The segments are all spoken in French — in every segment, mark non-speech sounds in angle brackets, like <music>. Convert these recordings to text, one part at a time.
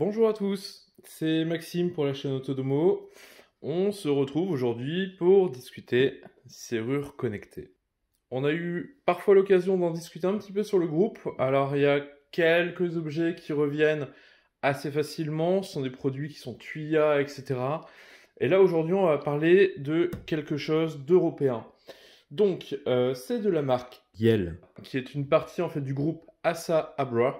Bonjour à tous, c'est Maxime pour la chaîne Autodomo. On se retrouve aujourd'hui pour discuter serrures connectées On a eu parfois l'occasion d'en discuter un petit peu sur le groupe. Alors il y a quelques objets qui reviennent assez facilement, ce sont des produits qui sont Tuya, etc. Et là aujourd'hui on va parler de quelque chose d'européen. Donc euh, c'est de la marque Yel, qui est une partie en fait du groupe Asa Abra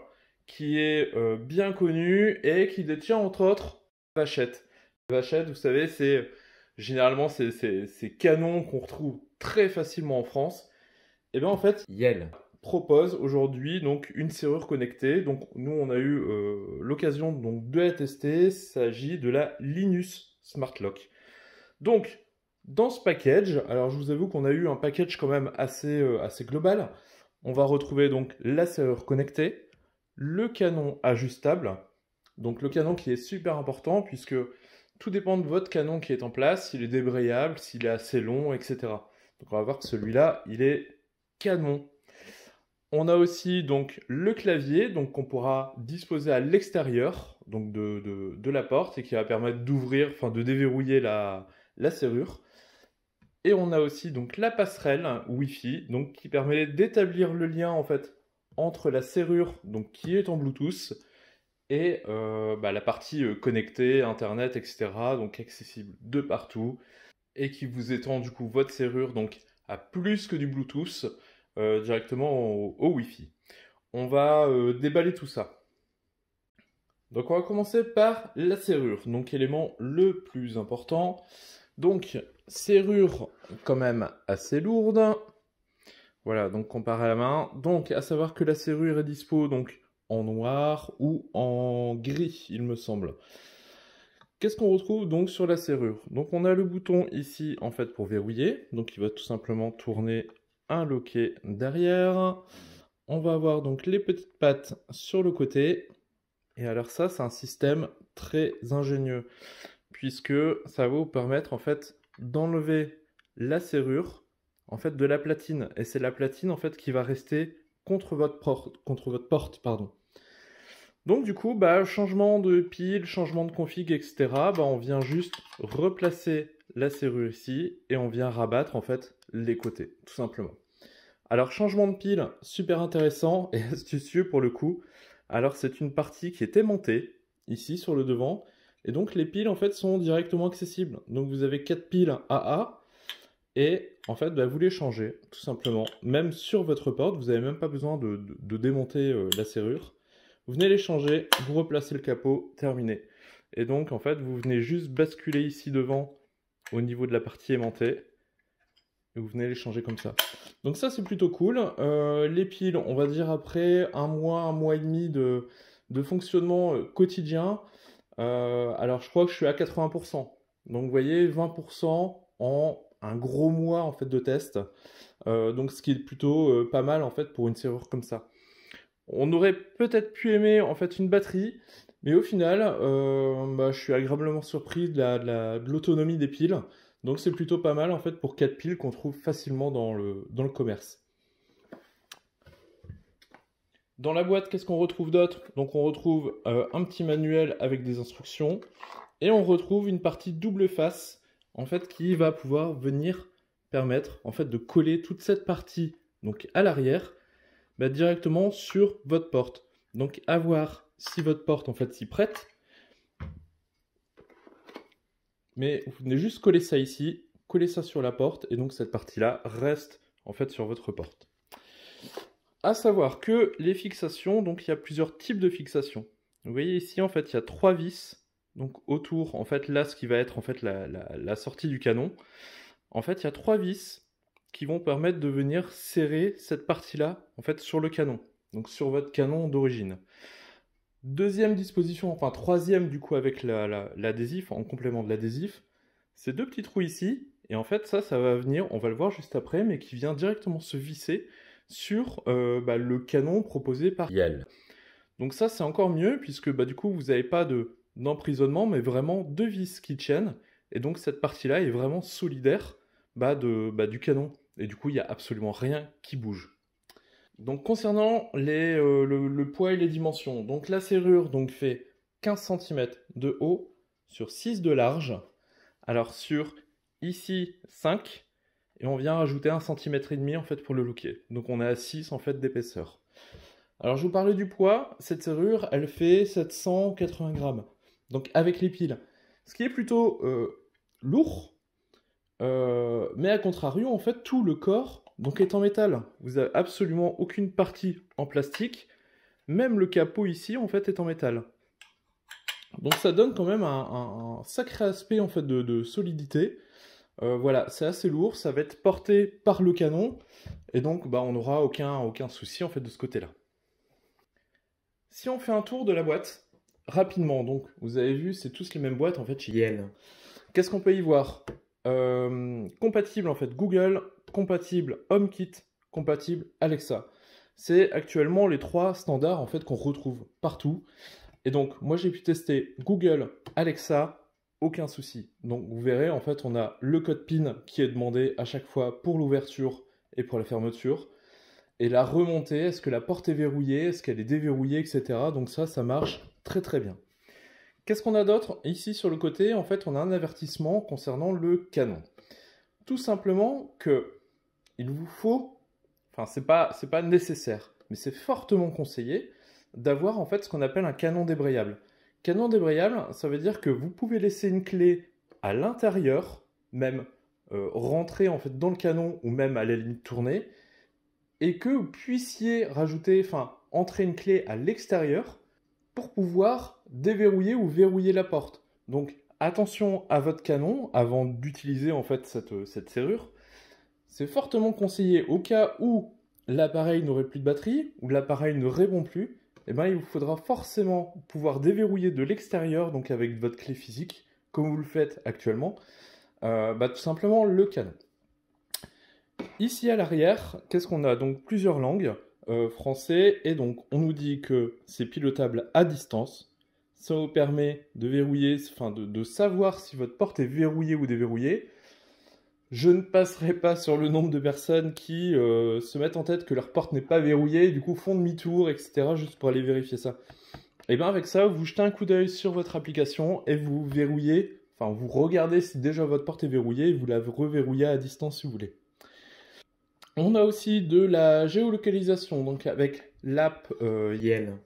qui est euh, bien connu et qui détient entre autres Vachette. Vachette, vous savez, c'est généralement ces, canons qu'on retrouve très facilement en France. Et eh bien en fait, Yale propose aujourd'hui donc une serrure connectée. Donc nous on a eu euh, l'occasion donc de la tester. Il s'agit de la Linus Smart Lock. Donc dans ce package, alors je vous avoue qu'on a eu un package quand même assez, euh, assez global. On va retrouver donc la serrure connectée, le canon ajustable. Donc le canon qui est super important puisque tout dépend de votre canon qui est en place, s'il est débrayable, s'il est assez long, etc. Donc on va voir que celui-là, il est canon. On a aussi donc le clavier, donc qu'on pourra disposer à l'extérieur, donc de, la porte, et qui va permettre d'ouvrir, enfin de déverrouiller la, la serrure. Et on a aussi donc la passerelle Wi-Fi, donc qui permet d'établir le lien en fait entre la serrure, donc qui est en Bluetooth, et euh, bah, la partie euh, connectée, internet, etc. Donc accessible de partout et qui vous étend du coup votre serrure donc à plus que du Bluetooth euh, directement au, au, Wi-Fi. On va déballer tout ça. Donc on va commencer par la serrure, donc élément le plus important. Donc serrure quand même assez lourde, voilà, donc comparé à la main. Donc, à savoir que la serrure est dispo donc en noir ou en gris, il me semble. Qu'est-ce qu'on retrouve donc sur la serrure Donc on a le bouton ici en fait pour verrouiller, donc il va tout simplement tourner un loquet derrière. On va avoir donc les petites pattes sur le côté. Et alors ça, c'est un système très ingénieux, puisque ça va vous permettre en fait d'enlever la serrure en fait de la platine et c'est la platine en fait qui va rester contre votre porte contre votre porte pardon donc du coup bah changement de pile changement de config etc bah on vient juste replacer la serrure ici et on vient rabattre en fait les côtés tout simplement alors changement de pile super intéressant <laughs> et astucieux pour le coup alors c'est une partie qui est aimantée ici sur le devant et donc les piles en fait sont directement accessibles donc vous avez quatre piles AA et en fait, bah, vous les changez, tout simplement. Même sur votre porte, vous n'avez même pas besoin de, démonter euh, la serrure. Vous venez les changer, vous replacez le capot, terminé. Et donc, en fait, vous venez juste basculer ici devant, au niveau de la partie aimantée, et vous venez les changer comme ça. Donc ça, c'est plutôt cool. Euh, les piles, on va dire après un mois, un mois et demi de, fonctionnement euh, quotidien. alors, je crois que je suis à 80%. Donc, vous voyez, 20% en un gros mois en fait de test. Euh, donc ce qui est plutôt euh, pas mal en fait pour une serrure comme ça. On aurait peut-être pu aimer en fait une batterie, mais au final, euh, bah, je suis agréablement surpris de l'autonomie la, des piles. Donc c'est plutôt pas mal en fait pour quatre piles qu'on trouve facilement dans le, dans le commerce. Dans la boîte, qu'est-ce qu'on retrouve d'autre Donc on retrouve un petit manuel avec des instructions et on retrouve une partie double face en fait, qui va pouvoir venir permettre en fait, de coller toute cette partie donc à l'arrière bah, directement sur votre porte. Donc à voir si votre porte en fait s'y prête. Mais vous venez juste coller ça ici, coller ça sur la porte, et donc cette partie-là reste en fait sur votre porte. À savoir que les fixations, donc il y a plusieurs types de fixations. Vous voyez ici en fait il y a trois vis donc autour, en fait, là, ce qui va être en fait la, sortie du canon, en fait, il y a trois vis qui vont permettre de venir serrer cette partie-là, en fait, sur le canon, donc sur votre canon d'origine. Deuxième disposition, enfin troisième du coup avec l'adhésif, en complément de l'adhésif, ces deux petits trous ici, et en fait ça, ça va venir, on va le voir juste après, mais qui vient directement se visser sur euh, bah, le canon proposé par Yale. Donc ça c'est encore mieux puisque bah, du coup vous n'avez pas de, d'emprisonnement, mais vraiment deux vis qui tiennent. Et donc cette partie-là est vraiment solidaire bah, de, bah, du canon. Et du coup, il n'y a absolument rien qui bouge. Donc concernant les, euh, le, poids et les dimensions, donc la serrure donc, fait 15 cm de haut sur 6 de large. Alors sur ici 5 et on vient rajouter 1,5 cm et demi en fait pour le looker. Donc on est à 6 en fait d'épaisseur. Alors je vous parlais du poids, cette serrure elle fait 780 grammes donc avec les piles. Ce qui est plutôt euh, lourd, euh, mais à contrario, en fait, tout le corps donc, est en métal. Vous n'avez absolument aucune partie en plastique. Même le capot ici, en fait, est en métal. Donc ça donne quand même un, sacré aspect en fait de, solidité. Euh, voilà, c'est assez lourd, ça va être porté par le canon, et donc bah, on n'aura aucun, aucun souci en fait de ce côté-là. Si on fait un tour de la boîte, rapidement, donc, vous avez vu, c'est tous les mêmes boîtes en fait chez Yale. Qu'est-ce qu'on peut y voir euh, Compatible en fait Google, compatible HomeKit, compatible Alexa. C'est actuellement les trois standards en fait qu'on retrouve partout. Et donc, moi j'ai pu tester Google, Alexa, aucun souci. Donc vous verrez, en fait, on a le code PIN qui est demandé à chaque fois pour l'ouverture et pour la fermeture. Et la remontée, est-ce que la porte est verrouillée, est-ce qu'elle est déverrouillée, etc. Donc ça, ça marche très bien. Qu'est-ce qu'on a d'autre Ici sur le côté, en fait, on a un avertissement concernant le canon. Tout simplement que il vous faut, enfin c'est pas c'est pas nécessaire, mais c'est fortement conseillé d'avoir en fait ce qu'on appelle un canon débrayable. Canon débrayable, ça veut dire que vous pouvez laisser une clé à l'intérieur, même euh, rentrer en fait dans le canon ou même à la limite tourner, et que vous puissiez rajouter, enfin entrer une clé à l'extérieur pour pouvoir déverrouiller ou verrouiller la porte. Donc attention à votre canon avant d'utiliser en fait euh, cette, serrure. C'est fortement conseillé au cas où l'appareil n'aurait plus de batterie ou l'appareil ne répond plus, Et eh ben, il vous faudra forcément pouvoir déverrouiller de l'extérieur, donc avec votre clé physique, comme vous le faites actuellement, euh, bah, tout simplement le canon. Ici à l'arrière, qu'est-ce qu'on a Donc plusieurs langues. Euh, français. Et donc, on nous dit que c'est pilotable à distance. Ça vous permet de verrouiller, enfin de, savoir si votre porte est verrouillée ou déverrouillée. Je ne passerai pas sur le nombre de personnes qui euh, se mettent en tête que leur porte n'est pas verrouillée du coup font demi-tour, etc., juste pour aller vérifier ça. Et eh bien avec ça, vous jetez un coup d'œil sur votre application et vous verrouillez, enfin vous regardez si déjà votre porte est verrouillée et vous la reverrouillez à distance si vous voulez. On a aussi de la géolocalisation, donc avec l'app euh, Yel,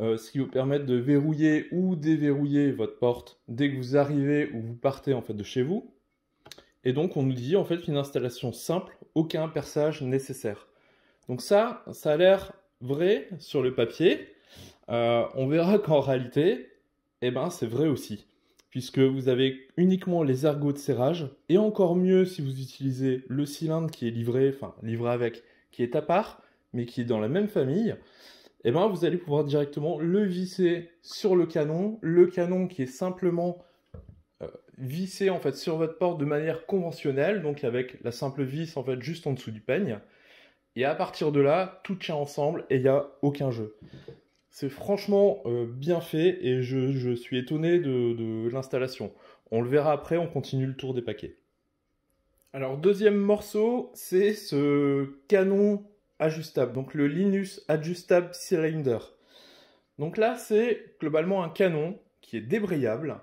euh, ce qui vous permet de verrouiller ou déverrouiller votre porte dès que vous arrivez ou vous partez en fait de chez vous. Et donc on nous dit en fait une installation simple, aucun perçage nécessaire. Donc ça, ça a l'air vrai sur le papier. Euh, on verra <laughs> qu'en réalité, eh ben c'est vrai aussi puisque vous avez uniquement les ergots de serrage, et encore mieux si vous utilisez le cylindre qui est livré, enfin livré avec, qui est à part, mais qui est dans la même famille, eh ben, vous allez pouvoir directement le visser sur le canon, le canon qui est simplement euh, vissé en fait sur votre porte de manière conventionnelle, donc avec la simple vis en fait juste en dessous du peigne, et à partir de là, tout tient ensemble et il n'y a aucun jeu. C'est franchement euh, bien fait et je, suis étonné de, de l'installation. On le verra après, on continue le tour des paquets. Alors deuxième morceau, c'est ce canon ajustable, donc le Linus Adjustable Cylinder. Donc là, c'est globalement un canon qui est débrayable.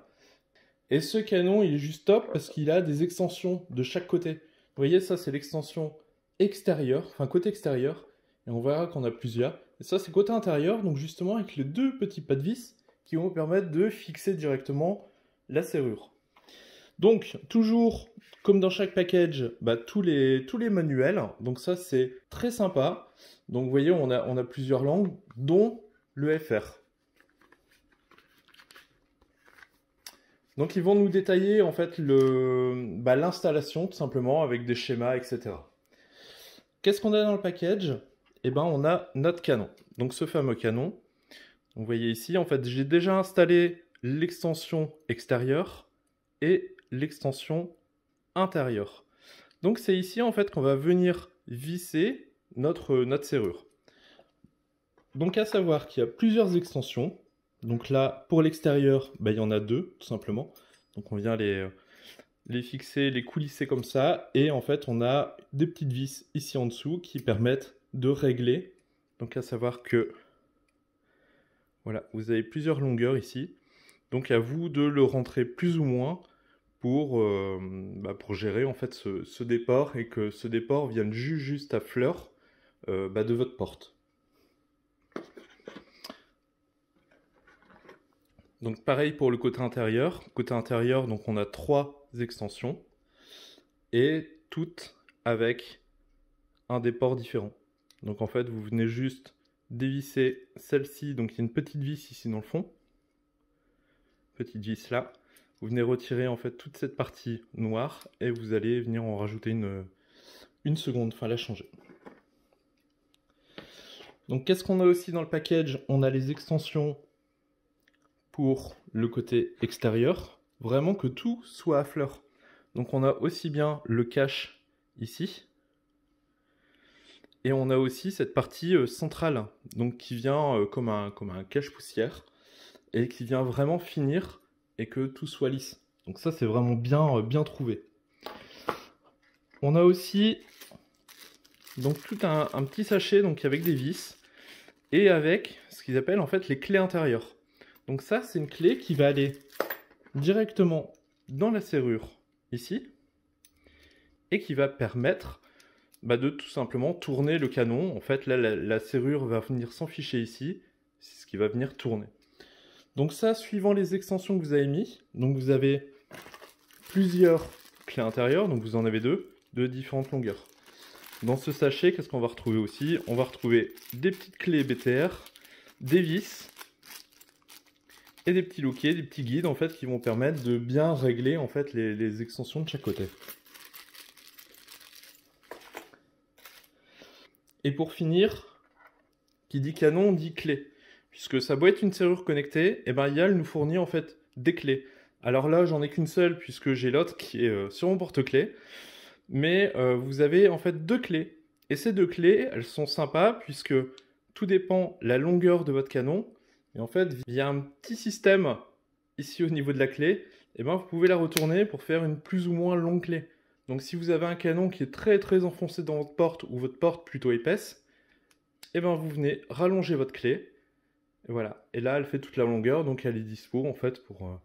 Et ce canon, il est juste top parce qu'il a des extensions de chaque côté. Vous voyez, ça, c'est l'extension extérieure, enfin côté extérieur. Et on verra qu'on a plusieurs. Et ça, c'est côté intérieur, donc justement avec les deux petits pas de vis qui vont permettre de fixer directement la serrure. Donc, toujours, comme dans chaque package, bah, tous, les, tous les manuels. Donc ça, c'est très sympa. Donc, vous voyez, on a, plusieurs langues, dont le FR. Donc ils vont nous détailler en fait bah, l'installation tout simplement avec des schémas, etc. Qu'est-ce qu'on a dans le package eh ben, on a notre canon. Donc ce fameux canon, vous voyez ici, en fait, j'ai déjà installé l'extension extérieure et l'extension intérieure. Donc c'est ici en fait qu'on va venir visser notre, euh, notre serrure. Donc à savoir qu'il y a plusieurs extensions. Donc là, pour l'extérieur, ben, il y en a deux, tout simplement. Donc on vient les, euh, les fixer, les coulisser comme ça. Et en fait, on a des petites vis ici en dessous qui permettent de régler. Donc à savoir que voilà, vous avez plusieurs longueurs ici. Donc à vous de le rentrer plus ou moins pour, euh, bah, gérer en fait ce, déport et que ce déport vienne juste à fleur euh, bah, de votre porte. Donc pareil pour le côté intérieur. Côté intérieur, donc on a trois extensions et toutes avec un déport différent. Donc en fait, vous venez juste dévisser celle-ci, donc il y a une petite vis ici dans le fond, petite vis là. Vous venez retirer en fait toute cette partie noire et vous allez venir en rajouter une, une seconde, enfin la changer. Donc qu'est-ce qu'on a aussi dans le package On a les extensions pour le côté extérieur, vraiment que tout soit à fleur. Donc on a aussi bien le cache ici, et on a aussi cette partie euh, centrale, donc qui vient euh, comme un, comme un cache-poussière, et qui vient vraiment finir et que tout soit lisse. Donc ça, c'est vraiment bien, euh, bien trouvé. On a aussi donc tout un, petit sachet donc avec des vis et avec ce qu'ils appellent en fait les clés intérieures. Donc ça, c'est une clé qui va aller directement dans la serrure ici et qui va permettre bah, de tout simplement tourner le canon. En fait, là, la, serrure va venir ficher ici, c'est ce qui va venir tourner. Donc ça, suivant les extensions que vous avez mis, donc vous avez plusieurs clés intérieures, donc vous en avez deux, de différentes longueurs. Dans ce sachet, qu'est-ce qu'on va retrouver aussi On va retrouver des petites clés BTR, des vis, et des petits loquets, des petits guides en fait qui vont permettre de bien régler en fait les extensions de chaque côté. Et pour finir, qui dit canon dit clé. Puisque ça doit être une serrure connectée, et eh ben YAL nous fournit en fait des clés. Alors là, j'en ai qu'une seule puisque j'ai l'autre qui est euh, sur mon porte-clés. Mais euh, vous avez en fait deux clés. Et ces deux clés, elles sont sympas puisque tout dépend la longueur de votre canon. Et en fait, il y a un petit système ici au niveau de la clé, et eh ben, vous pouvez la retourner pour faire une plus ou moins longue clé. Donc si vous avez un canon qui est très très enfoncé dans votre porte ou votre porte plutôt épaisse, eh bien, vous venez rallonger votre clé. Et voilà. Et là, elle fait toute la longueur, donc elle est dispo en fait pour, euh,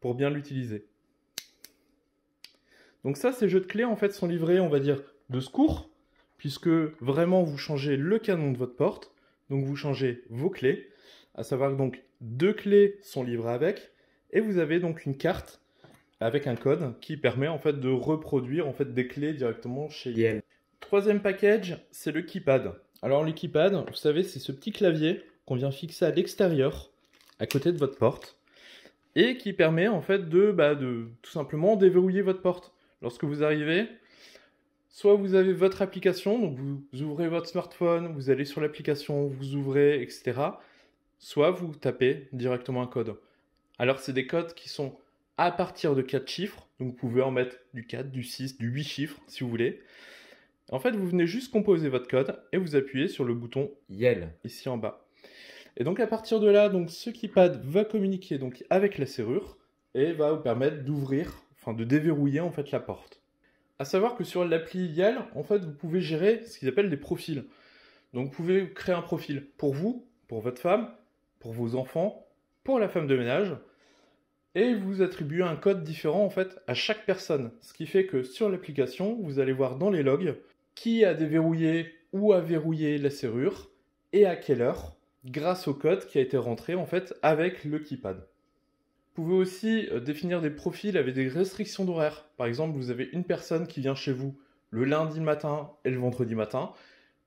pour bien l'utiliser. Donc ça, ces jeux de clés en fait sont livrés, on va dire, de secours, puisque vraiment vous changez le canon de votre porte, donc vous changez vos clés, à savoir que donc deux clés sont livrées avec, et vous avez donc une carte avec un code qui permet en fait de reproduire en fait des clés directement chez Yale. Troisième package, c'est le keypad. Alors le keypad, vous savez, c'est ce petit clavier qu'on vient fixer à l'extérieur, à côté de votre porte, et qui permet en fait de, bah, de tout simplement déverrouiller votre porte. Lorsque vous arrivez, soit vous avez votre application, donc vous ouvrez votre smartphone, vous allez sur l'application, vous ouvrez, etc. Soit vous tapez directement un code. Alors c'est des codes qui sont à partir de 4 chiffres. Donc vous pouvez en mettre du 4, du 6, du 8 chiffres si vous voulez. En fait, vous venez juste composer votre code et vous appuyez sur le bouton YEL ici en bas. Et donc à partir de là, donc ce keypad va communiquer donc avec la serrure et va vous permettre d'ouvrir, enfin de déverrouiller en fait la porte. À savoir que sur l'appli Yel en fait, vous pouvez gérer ce qu'ils appellent des profils. Donc vous pouvez créer un profil pour vous, pour votre femme, pour vos enfants, pour la femme de ménage, et vous attribuez un code différent en fait à chaque personne. Ce qui fait que sur l'application, vous allez voir dans les logs qui a déverrouillé ou a verrouillé la serrure et à quelle heure grâce au code qui a été rentré en fait avec le keypad. Vous pouvez aussi euh, définir des profils avec des restrictions d'horaire. Par exemple, vous avez une personne qui vient chez vous le lundi matin et le vendredi matin,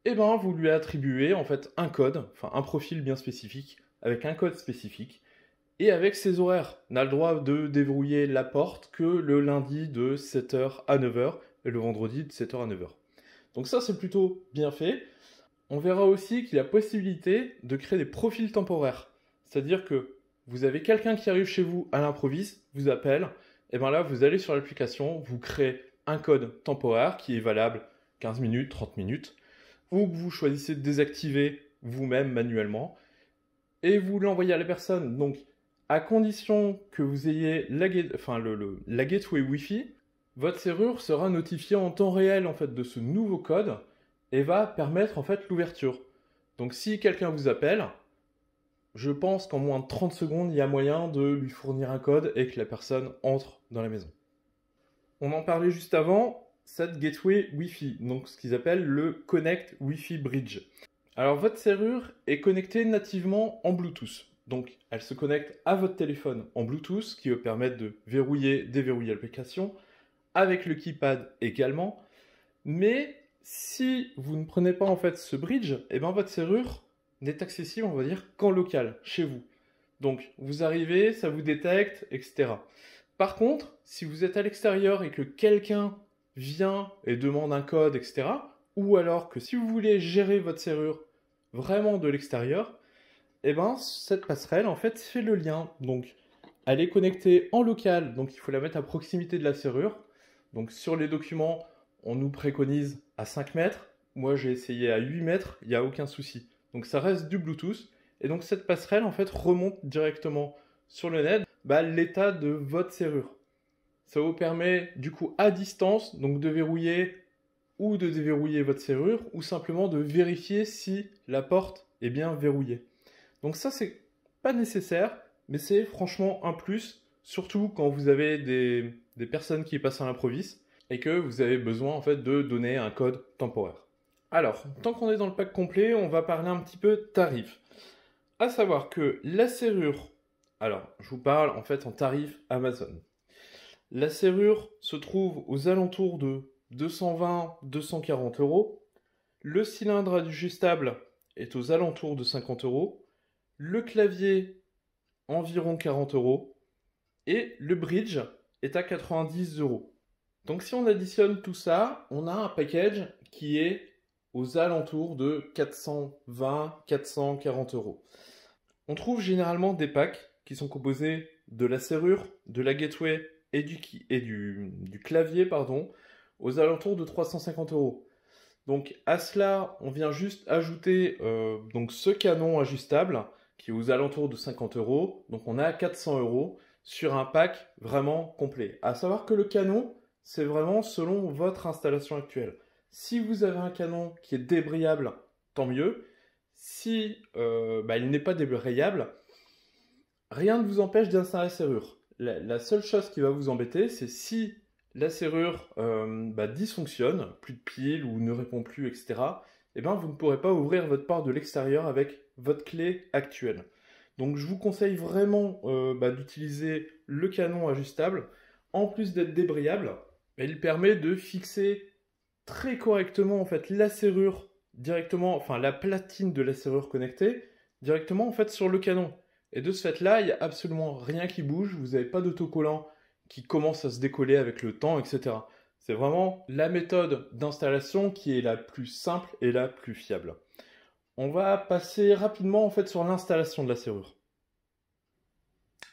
et eh ben vous lui attribuez en fait un code, enfin un profil bien spécifique avec un code spécifique et avec ses horaires. On a le droit de déverrouiller la porte que le lundi de 7h à 9h et le vendredi de 7h à 9h. Donc ça c'est plutôt bien fait. On verra aussi qu'il y a possibilité de créer des profils temporaires. C'est-à-dire que vous avez quelqu'un qui arrive chez vous à l'improviste, vous appelle, et bien là vous allez sur l'application, vous créez un code temporaire qui est valable 15 minutes, 30 minutes, ou vous choisissez de désactiver vous-même manuellement, et vous l'envoyez à la personne. Donc à condition que vous ayez la, gateway Wi-Fi, votre serrure sera notifiée en temps réel en fait de ce nouveau code et va permettre en fait l'ouverture. Donc si quelqu'un vous appelle, je pense qu'en moins de 30 secondes, il y a moyen de lui fournir un code et que la personne entre dans la maison. On en parlait juste avant, cette gateway Wi-Fi, donc ce qu'ils appellent le Connect Wi-Fi Bridge. Alors votre serrure est connectée nativement en Bluetooth. Donc, elle se connecte à votre téléphone en Bluetooth, qui vous permet de verrouiller, déverrouiller l'application, avec le keypad également. Mais si vous ne prenez pas en fait ce bridge, eh ben votre serrure n'est accessible, on va dire, qu'en local, chez vous. Donc, vous arrivez, ça vous détecte, etc. Par contre, si vous êtes à l'extérieur et que quelqu'un vient et demande un code, etc., ou alors que si vous voulez gérer votre serrure vraiment de l'extérieur, eh ben, cette passerelle, en fait, fait le lien. Donc, elle est connectée en local, donc il faut la mettre à proximité de la serrure. Donc, sur les documents, on nous préconise à 5 mètres. Moi, j'ai essayé à 8 mètres, il n'y a aucun souci. Donc, ça reste du Bluetooth. Et donc, cette passerelle, en fait, remonte directement sur le net bah, l'état de votre serrure. Ça vous permet, du coup, à distance, donc de verrouiller ou de déverrouiller votre serrure, ou simplement de vérifier si la porte est bien verrouillée. Donc ça, c'est pas nécessaire, mais c'est franchement un plus, surtout quand vous avez des, personnes qui passent à l'improviste et que vous avez besoin en fait de donner un code temporaire. Alors, tant qu'on est dans le pack complet, on va parler un petit peu tarif. À savoir que la serrure, alors je vous parle en fait en tarif Amazon. La serrure se trouve aux alentours de 220-240 euros. Le cylindre ajustable est aux alentours de 50 euros le clavier environ 40 euros et le bridge est à 90 euros. Donc si on additionne tout ça, on a un package qui est aux alentours de 420-440 euros. On trouve généralement des packs qui sont composés de la serrure, de la gateway et du, clavier pardon, aux alentours de 350 euros. Donc à cela, on vient juste ajouter euh, donc ce canon ajustable qui est aux alentours de 50 euros. Donc on a 400 euros sur un pack vraiment complet. À savoir que le canon, c'est vraiment selon votre installation actuelle. Si vous avez un canon qui est débrayable, tant mieux. Si euh, bah, il n'est pas débrayable, rien ne vous empêche d'installer la serrure. La, seule chose qui va vous embêter, c'est si la serrure euh, bah, dysfonctionne, plus de piles ou ne répond plus, etc. et eh bien, vous ne pourrez pas ouvrir votre porte de l'extérieur avec votre clé actuelle. Donc je vous conseille vraiment euh, bah, d'utiliser le canon ajustable. En plus d'être débrayable, il permet de fixer très correctement en fait la serrure directement, enfin la platine de la serrure connectée directement en fait sur le canon. Et de ce fait-là, il n'y a absolument rien qui bouge, vous n'avez pas d'autocollant qui commence à se décoller avec le temps, etc. C'est vraiment la méthode d'installation qui est la plus simple et la plus fiable. On va passer rapidement en fait sur l'installation de la serrure.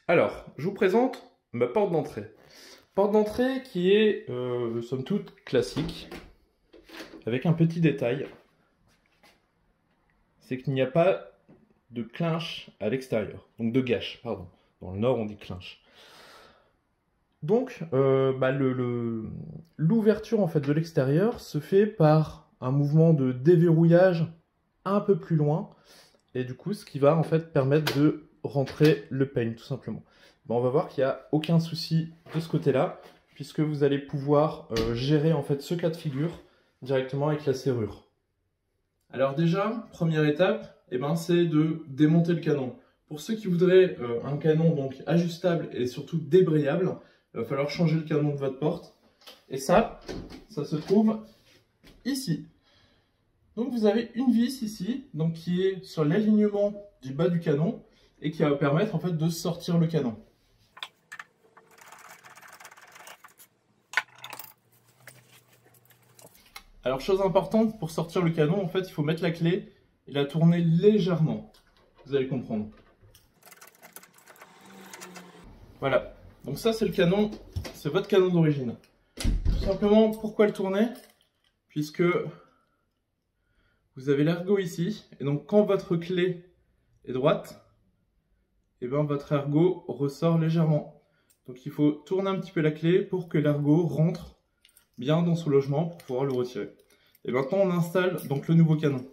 Alors, je vous présente ma porte d'entrée. Porte d'entrée qui est, euh, somme toute, classique, avec un petit détail, c'est qu'il n'y a pas de clinche à l'extérieur, donc de gâche, pardon. Dans le nord, on dit clinche. Donc, euh, bah, l'ouverture en fait de l'extérieur se fait par un mouvement de déverrouillage un peu plus loin. Et du coup, ce qui va en fait permettre de rentrer le peigne tout simplement. on va voir qu'il n'y a aucun souci de ce côté-là, puisque vous allez pouvoir euh, gérer en fait ce cas de figure directement avec la serrure. Alors déjà, première étape, et eh ben, c'est de démonter le canon. Pour ceux qui voudraient euh, un canon donc ajustable et surtout débrayable, il va falloir changer le canon de votre porte. Et ça, ça se trouve ici. Donc vous avez une vis ici, donc qui est sur l'alignement du bas du canon et qui va permettre en fait de sortir le canon. Alors chose importante, pour sortir le canon, en fait, il faut mettre la clé et la tourner légèrement. Vous allez comprendre. Voilà. Donc ça, c'est le canon, c'est votre canon d'origine. Tout simplement, pourquoi le tourner Puisque vous avez l'ergot ici, et donc quand votre clé est droite, et eh bien votre ergot ressort légèrement. Donc il faut tourner un petit peu la clé pour que l'ergot rentre bien dans son logement pour pouvoir le retirer. Et maintenant on installe donc le nouveau canon.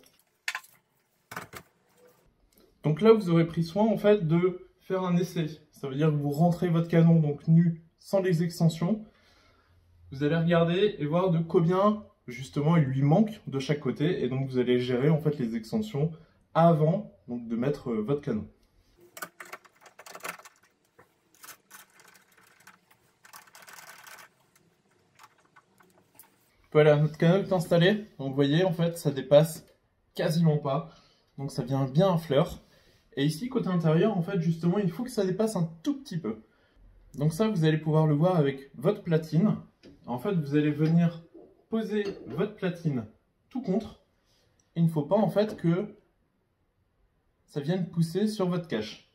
Donc là vous aurez pris soin en fait de faire un essai. Ça veut dire que vous rentrez votre canon donc nu sans les extensions. Vous allez regarder et voir de combien justement il lui manque de chaque côté et donc vous allez gérer en fait les extensions avant donc, de mettre euh, votre canon. Voilà, notre canon est installé. vous voyez, en fait, ça dépasse quasiment pas. Donc ça vient bien à fleur. Et ici, côté intérieur, en fait, justement, il faut que ça dépasse un tout petit peu. Donc ça, vous allez pouvoir le voir avec votre platine. En fait, vous allez venir posez votre platine tout contre. Il ne faut pas en fait que ça vienne pousser sur votre cache.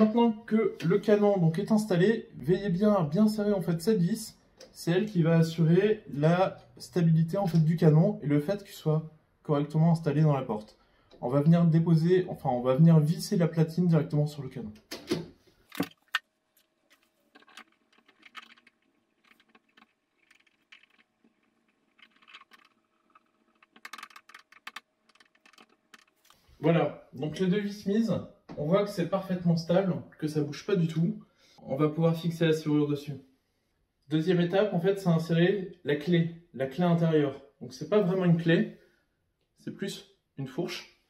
maintenant que le canon donc, est installé, veillez bien à bien serrer en fait cette vis. C'est elle qui va assurer la stabilité en fait du canon et le fait qu'il soit correctement installé dans la porte. On va venir déposer, enfin on va venir visser la platine directement sur le canon. Voilà, donc les deux vis mises, on voit que c'est parfaitement stable, que ça bouge pas du tout. On va pouvoir fixer la serrure dessus. Deuxième étape, en fait, c'est insérer la clé, la clé intérieure. Donc c'est pas vraiment une clé, c'est plus une fourche.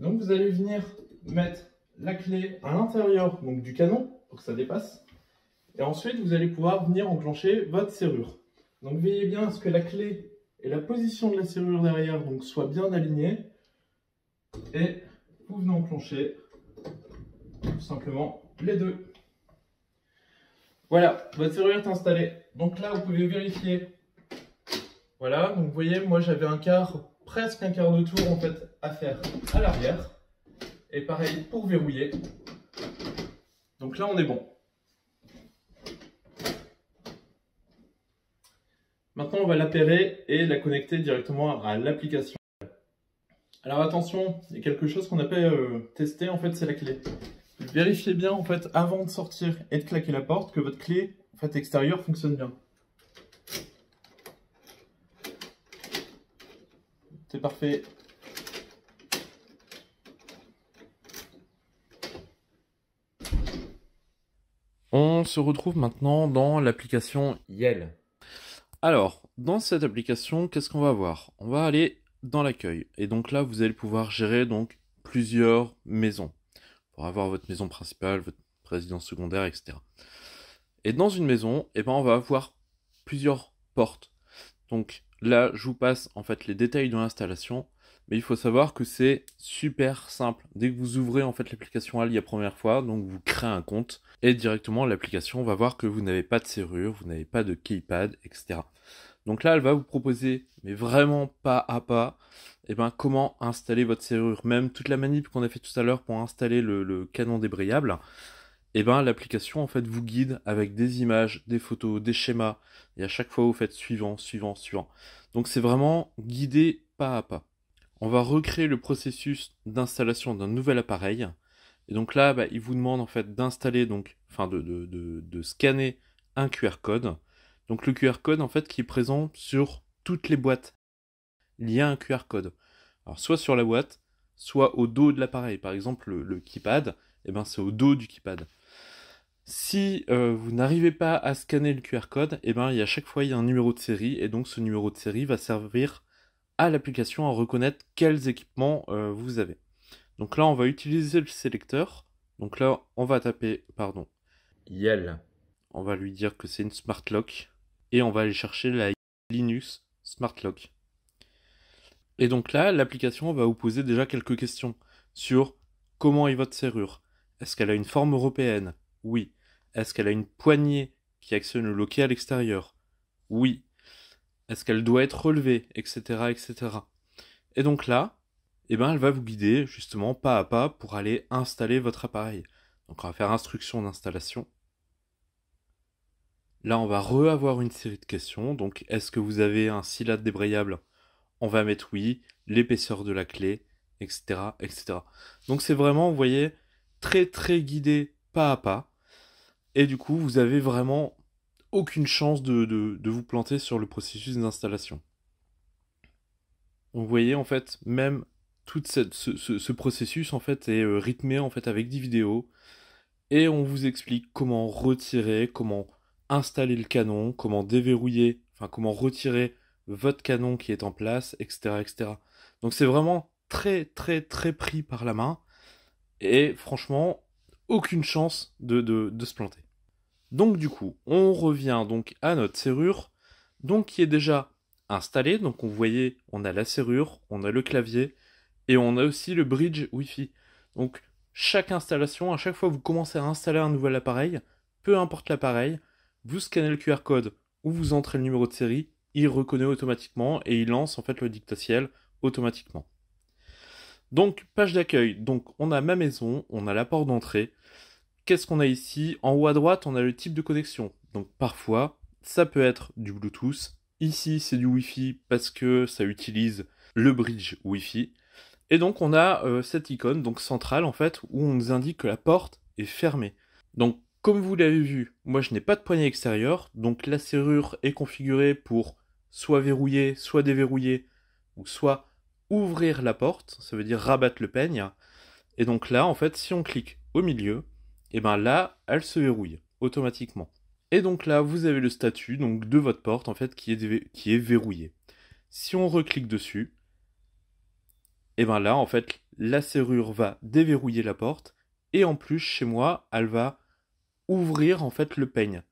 Donc vous allez venir mettre la clé à l'intérieur donc du canon pour que ça dépasse. Et ensuite, vous allez pouvoir venir enclencher votre serrure. Donc veillez bien à ce que la clé et la position de la serrure derrière donc soient bien alignées et vous venez enclencher tout simplement les deux. Voilà, votre serrure est installée. Donc là, vous pouvez vérifier. Voilà, donc vous voyez, moi j'avais un quart, presque un quart de tour en fait à faire à l'arrière. Et pareil pour verrouiller. Donc là, on est bon. Maintenant, on va l'appairer et la connecter directement à l'application. Alors attention, il y a quelque chose qu'on n'a pas testé, en fait, c'est la clé. Vérifiez bien, en fait, avant de sortir et de claquer la porte, que votre clé en fait, extérieure fonctionne bien. C'est parfait. On se retrouve maintenant dans l'application Yel. Alors, dans cette application, qu'est-ce qu'on va voir On va aller dans l'accueil. Et donc là, vous allez pouvoir gérer donc plusieurs maisons pour avoir votre maison principale, votre résidence secondaire, etc. Et dans une maison, eh ben, on va avoir plusieurs portes. Donc là, je vous passe en fait les détails de l'installation, mais il faut savoir que c'est super simple. Dès que vous ouvrez en fait l'application Ali la première fois, donc vous créez un compte et directement l'application va voir que vous n'avez pas de serrure, vous n'avez pas de keypad, etc. Donc là, elle va vous proposer, mais vraiment pas à pas, eh ben, comment installer votre serrure. Même toute la manip qu'on a fait tout à l'heure pour installer le, canon débrayable, eh ben, l'application en fait vous guide avec des images, des photos, des schémas, et à chaque fois vous faites suivant, suivant, suivant. Donc c'est vraiment guidé pas à pas. On va recréer le processus d'installation d'un nouvel appareil. Et donc là, bah, il vous demande en fait d'installer, donc, enfin de, de, de, de scanner un QR code. Donc le QR code en fait qui est présent sur toutes les boîtes. Il y a un QR code. Alors soit sur la boîte, soit au dos de l'appareil. Par exemple le, keypad, eh ben, c'est au dos du keypad. Si euh, vous n'arrivez pas à scanner le QR code, eh ben, il y a chaque fois il y a un numéro de série et donc ce numéro de série va servir à l'application à reconnaître quels équipements euh, vous avez. Donc là, on va utiliser le sélecteur. Donc là, on va taper, pardon, YEL. On va lui dire que c'est une smart lock et on va aller chercher la Linux Smart Lock. Et donc là, l'application va vous poser déjà quelques questions sur comment est votre serrure. Est-ce qu'elle a une forme européenne Oui. Est-ce qu'elle a une poignée qui actionne le loquet à l'extérieur Oui. Est-ce qu'elle doit être relevée Etc. etc. Et donc là, eh ben, elle va vous guider justement pas à pas pour aller installer votre appareil. Donc on va faire instruction d'installation. Là, on va re-avoir une série de questions. Donc, est-ce que vous avez un silate débrayable On va mettre oui, l'épaisseur de la clé, etc. etc. Donc, c'est vraiment, vous voyez, très très guidé pas à pas. Et du coup, vous avez vraiment aucune chance de, vous planter sur le processus d'installation. vous voyez, en fait, même tout ce, ce, processus en fait est euh, rythmé en fait avec des vidéos et on vous explique comment retirer, comment installer le canon, comment déverrouiller, enfin comment retirer votre canon qui est en place, etc. etc. Donc c'est vraiment très très très pris par la main et franchement aucune chance de, se planter. Donc du coup, on revient donc à notre serrure, donc qui est déjà installée. Donc on voyait, on a la serrure, on a le clavier et on a aussi le bridge Wi-Fi. Donc chaque installation, à chaque fois que vous commencez à installer un nouvel appareil, peu importe l'appareil, vous scannez le QR code ou vous entrez le numéro de série, il reconnaît automatiquement et il lance en fait le dictatiel automatiquement. Donc, page d'accueil. Donc, on a ma maison, on a la porte d'entrée. Qu'est-ce qu'on a ici En haut à droite, on a le type de connexion. Donc, parfois, ça peut être du Bluetooth. Ici, c'est du Wi-Fi parce que ça utilise le bridge Wi-Fi. Et donc, on a euh, cette icône donc centrale en fait où on nous indique que la porte est fermée. Donc, comme vous l'avez vu, moi je n'ai pas de poignée extérieure, donc la serrure est configurée pour soit verrouiller, soit déverrouiller, ou soit ouvrir la porte, ça veut dire rabattre le peigne. Et donc là, en fait, si on clique au milieu, et eh ben là, elle se verrouille automatiquement. Et donc là, vous avez le statut donc, de votre porte en fait qui est, qui est verrouillé. Si on reclique dessus, et eh ben là, en fait, la serrure va déverrouiller la porte, et en plus, chez moi, elle va ouvrir en fait le peigne.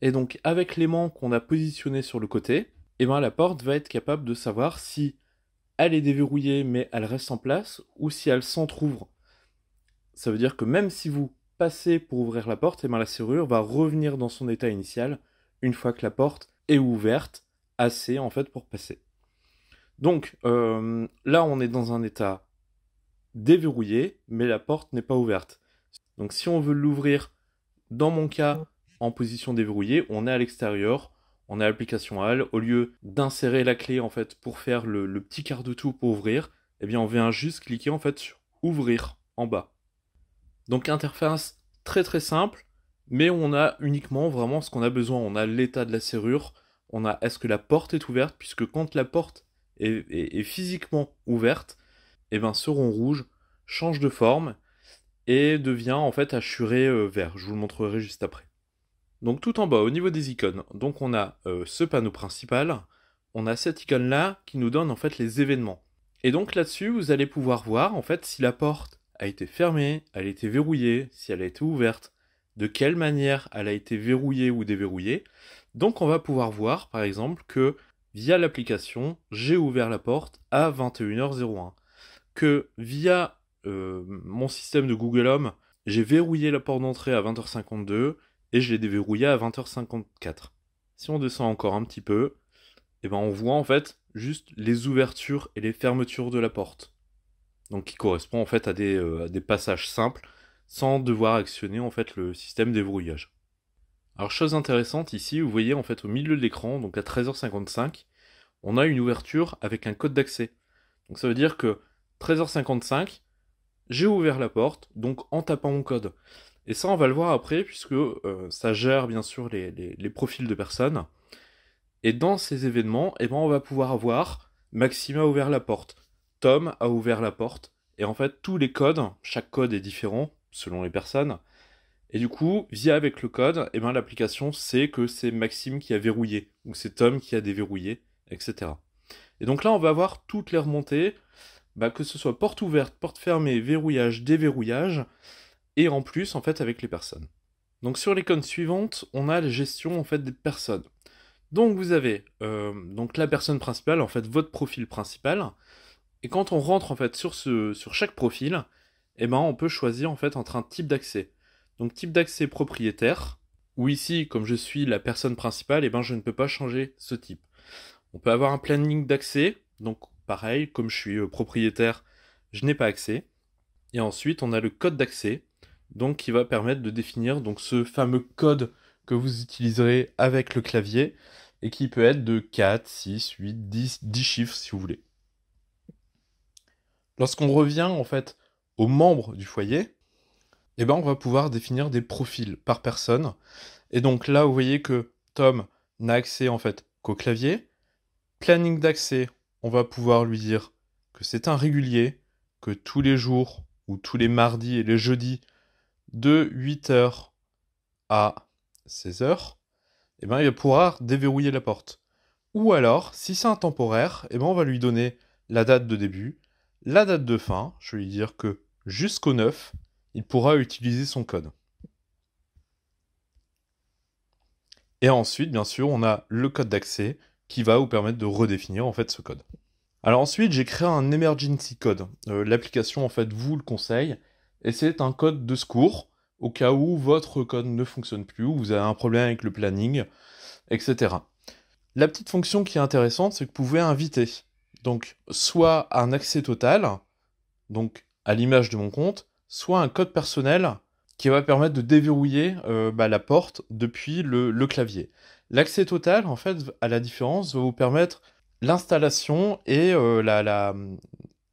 Et donc avec l'aimant qu'on a positionné sur le côté, Et eh ben, la porte va être capable de savoir si elle est déverrouillée mais elle reste en place ou si elle s'entrouvre. Ça veut dire que même si vous passez pour ouvrir la porte, Et eh ben, la serrure va revenir dans son état initial une fois que la porte est ouverte assez en fait pour passer. Donc euh, là on est dans un état déverrouillé mais la porte n'est pas ouverte. Donc si on veut l'ouvrir, dans mon cas, en position déverrouillée, on est à l'extérieur, on est à l'application HAL. Au lieu d'insérer la clé en fait pour faire le, petit quart de tout pour ouvrir, eh bien on vient juste cliquer en fait sur ouvrir en bas. Donc interface très très simple, mais on a uniquement vraiment ce qu'on a besoin. On a l'état de la serrure, on a est-ce que la porte est ouverte, puisque quand la porte est, physiquement ouverte, eh bien, ce rond rouge change de forme et devient en fait assuré euh, vert. Je vous le montrerai juste après. Donc tout en bas, au niveau des icônes, donc on a euh, ce panneau principal, on a cette icône là qui nous donne en fait les événements. Et donc là-dessus, vous allez pouvoir voir en fait si la porte a été fermée, elle a été verrouillée, si elle a été ouverte, de quelle manière elle a été verrouillée ou déverrouillée. Donc on va pouvoir voir par exemple que via l'application, j'ai ouvert la porte à 21h01, que via euh, mon système de Google Home, j'ai verrouillé la porte d'entrée à 20h52 et je l'ai déverrouillé à 20h54. Si on descend encore un petit peu, eh ben on voit en fait juste les ouvertures et les fermetures de la porte. Donc qui correspond en fait à des, euh, passages simples sans devoir actionner en fait le système déverrouillage. Alors chose intéressante ici, vous voyez en fait au milieu de l'écran, donc à 13h55, on a une ouverture avec un code d'accès. Donc ça veut dire que 13h55, j'ai ouvert la porte, donc en tapant mon code. Et ça, on va le voir après, puisque euh, ça gère bien sûr les, profils de personnes. Et dans ces événements, eh ben, on va pouvoir avoir Maxime a ouvert la porte, Tom a ouvert la porte, et en fait, tous les codes, chaque code est différent selon les personnes. Et du coup, via avec le code, et eh ben, l'application sait que c'est Maxime qui a verrouillé, ou c'est Tom qui a déverrouillé, etc. Et donc là, on va voir toutes les remontées. Bah, que ce soit porte ouverte, porte fermée, verrouillage, déverrouillage, et en plus en fait avec les personnes. Donc sur l'icône suivante, on a la gestion en fait des personnes. Donc vous avez euh, donc la personne principale, en fait votre profil principal, et quand on rentre en fait sur, ce, sur chaque profil, eh ben on peut choisir en fait entre un type d'accès. Donc type d'accès propriétaire, ou ici comme je suis la personne principale, et eh ben je ne peux pas changer ce type. On peut avoir un planning d'accès, donc Pareil, comme je suis euh, propriétaire, je n'ai pas accès. Et ensuite, on a le code d'accès, donc qui va permettre de définir donc ce fameux code que vous utiliserez avec le clavier et qui peut être de 4, 6, 8, 10, 10 chiffres si vous voulez. Lorsqu'on revient en fait aux membres du foyer, eh ben, on va pouvoir définir des profils par personne. Et donc là, vous voyez que Tom n'a accès en fait qu'au clavier. Planning d'accès, on va pouvoir lui dire que c'est un régulier, que tous les jours, ou tous les mardis et les jeudis, de 8h à 16h, eh ben, il pourra déverrouiller la porte. Ou alors, si c'est un temporaire, eh ben, on va lui donner la date de début, la date de fin, je vais lui dire que jusqu'au 9, il pourra utiliser son code. Et ensuite, bien sûr, on a le code d'accès qui va vous permettre de redéfinir en fait ce code. Alors ensuite, j'ai créé un emergency code. Euh, l'application en fait vous le conseille et c'est un code de secours au cas où votre code ne fonctionne plus, ou vous avez un problème avec le planning, etc. La petite fonction qui est intéressante, c'est que vous pouvez inviter donc soit un accès total, donc à l'image de mon compte, soit un code personnel qui va permettre de déverrouiller euh, bah, la porte depuis le clavier. L'accès total, en fait, à la différence, va vous permettre l'installation et euh, la,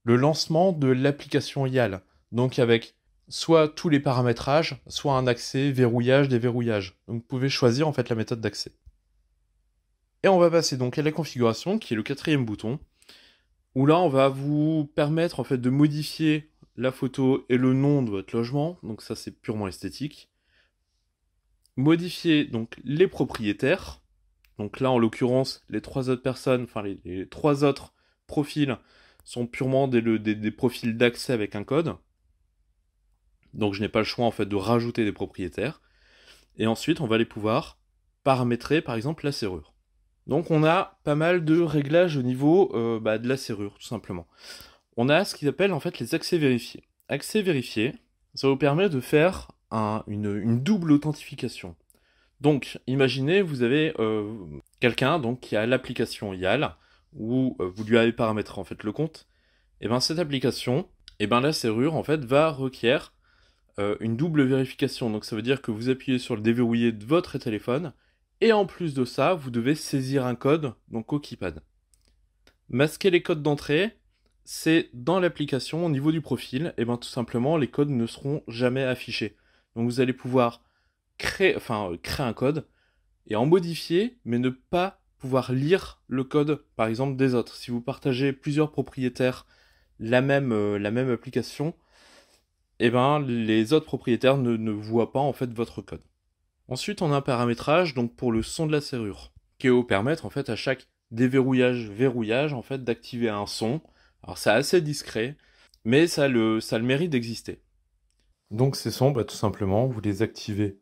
le lancement de l'application YAL. Donc avec soit tous les paramétrages, soit un accès verrouillage, déverrouillage. Donc vous pouvez choisir en fait la méthode d'accès. Et on va passer donc à la configuration, qui est le quatrième bouton, où là on va vous permettre en fait de modifier la photo et le nom de votre logement, donc ça c'est purement esthétique modifier donc les propriétaires. Donc là, en l'occurrence, les trois autres personnes, enfin les, trois autres profils sont purement des, profils d'accès avec un code. Donc je n'ai pas le choix en fait de rajouter des propriétaires. Et ensuite, on va les pouvoir paramétrer par exemple la serrure. Donc on a pas mal de réglages au niveau euh, bah, de la serrure tout simplement. On a ce qu'ils appellent en fait les accès vérifiés. Accès vérifiés, ça vous permet de faire une, double authentification. Donc, imaginez, vous avez euh, quelqu'un donc qui a l'application YAL, où euh, vous lui avez paramétré en fait le compte. Et eh bien cette application, et eh ben la serrure en fait va requérir euh, une double vérification. Donc ça veut dire que vous appuyez sur le déverrouiller de votre téléphone, et en plus de ça, vous devez saisir un code, donc au keypad. Masquer les codes d'entrée, c'est dans l'application, au niveau du profil, et eh bien tout simplement les codes ne seront jamais affichés. Donc vous allez pouvoir créer, enfin, euh, créer un code et en modifier, mais ne pas pouvoir lire le code, par exemple, des autres. Si vous partagez plusieurs propriétaires la même, euh, la même application, eh ben, les autres propriétaires ne, ne, voient pas en fait votre code. Ensuite, on a un paramétrage donc pour le son de la serrure, qui va permettre en fait à chaque déverrouillage, verrouillage en fait d'activer un son. Alors c'est assez discret, mais ça le, ça le mérite d'exister. Donc ces sons, bah, tout simplement, vous les activez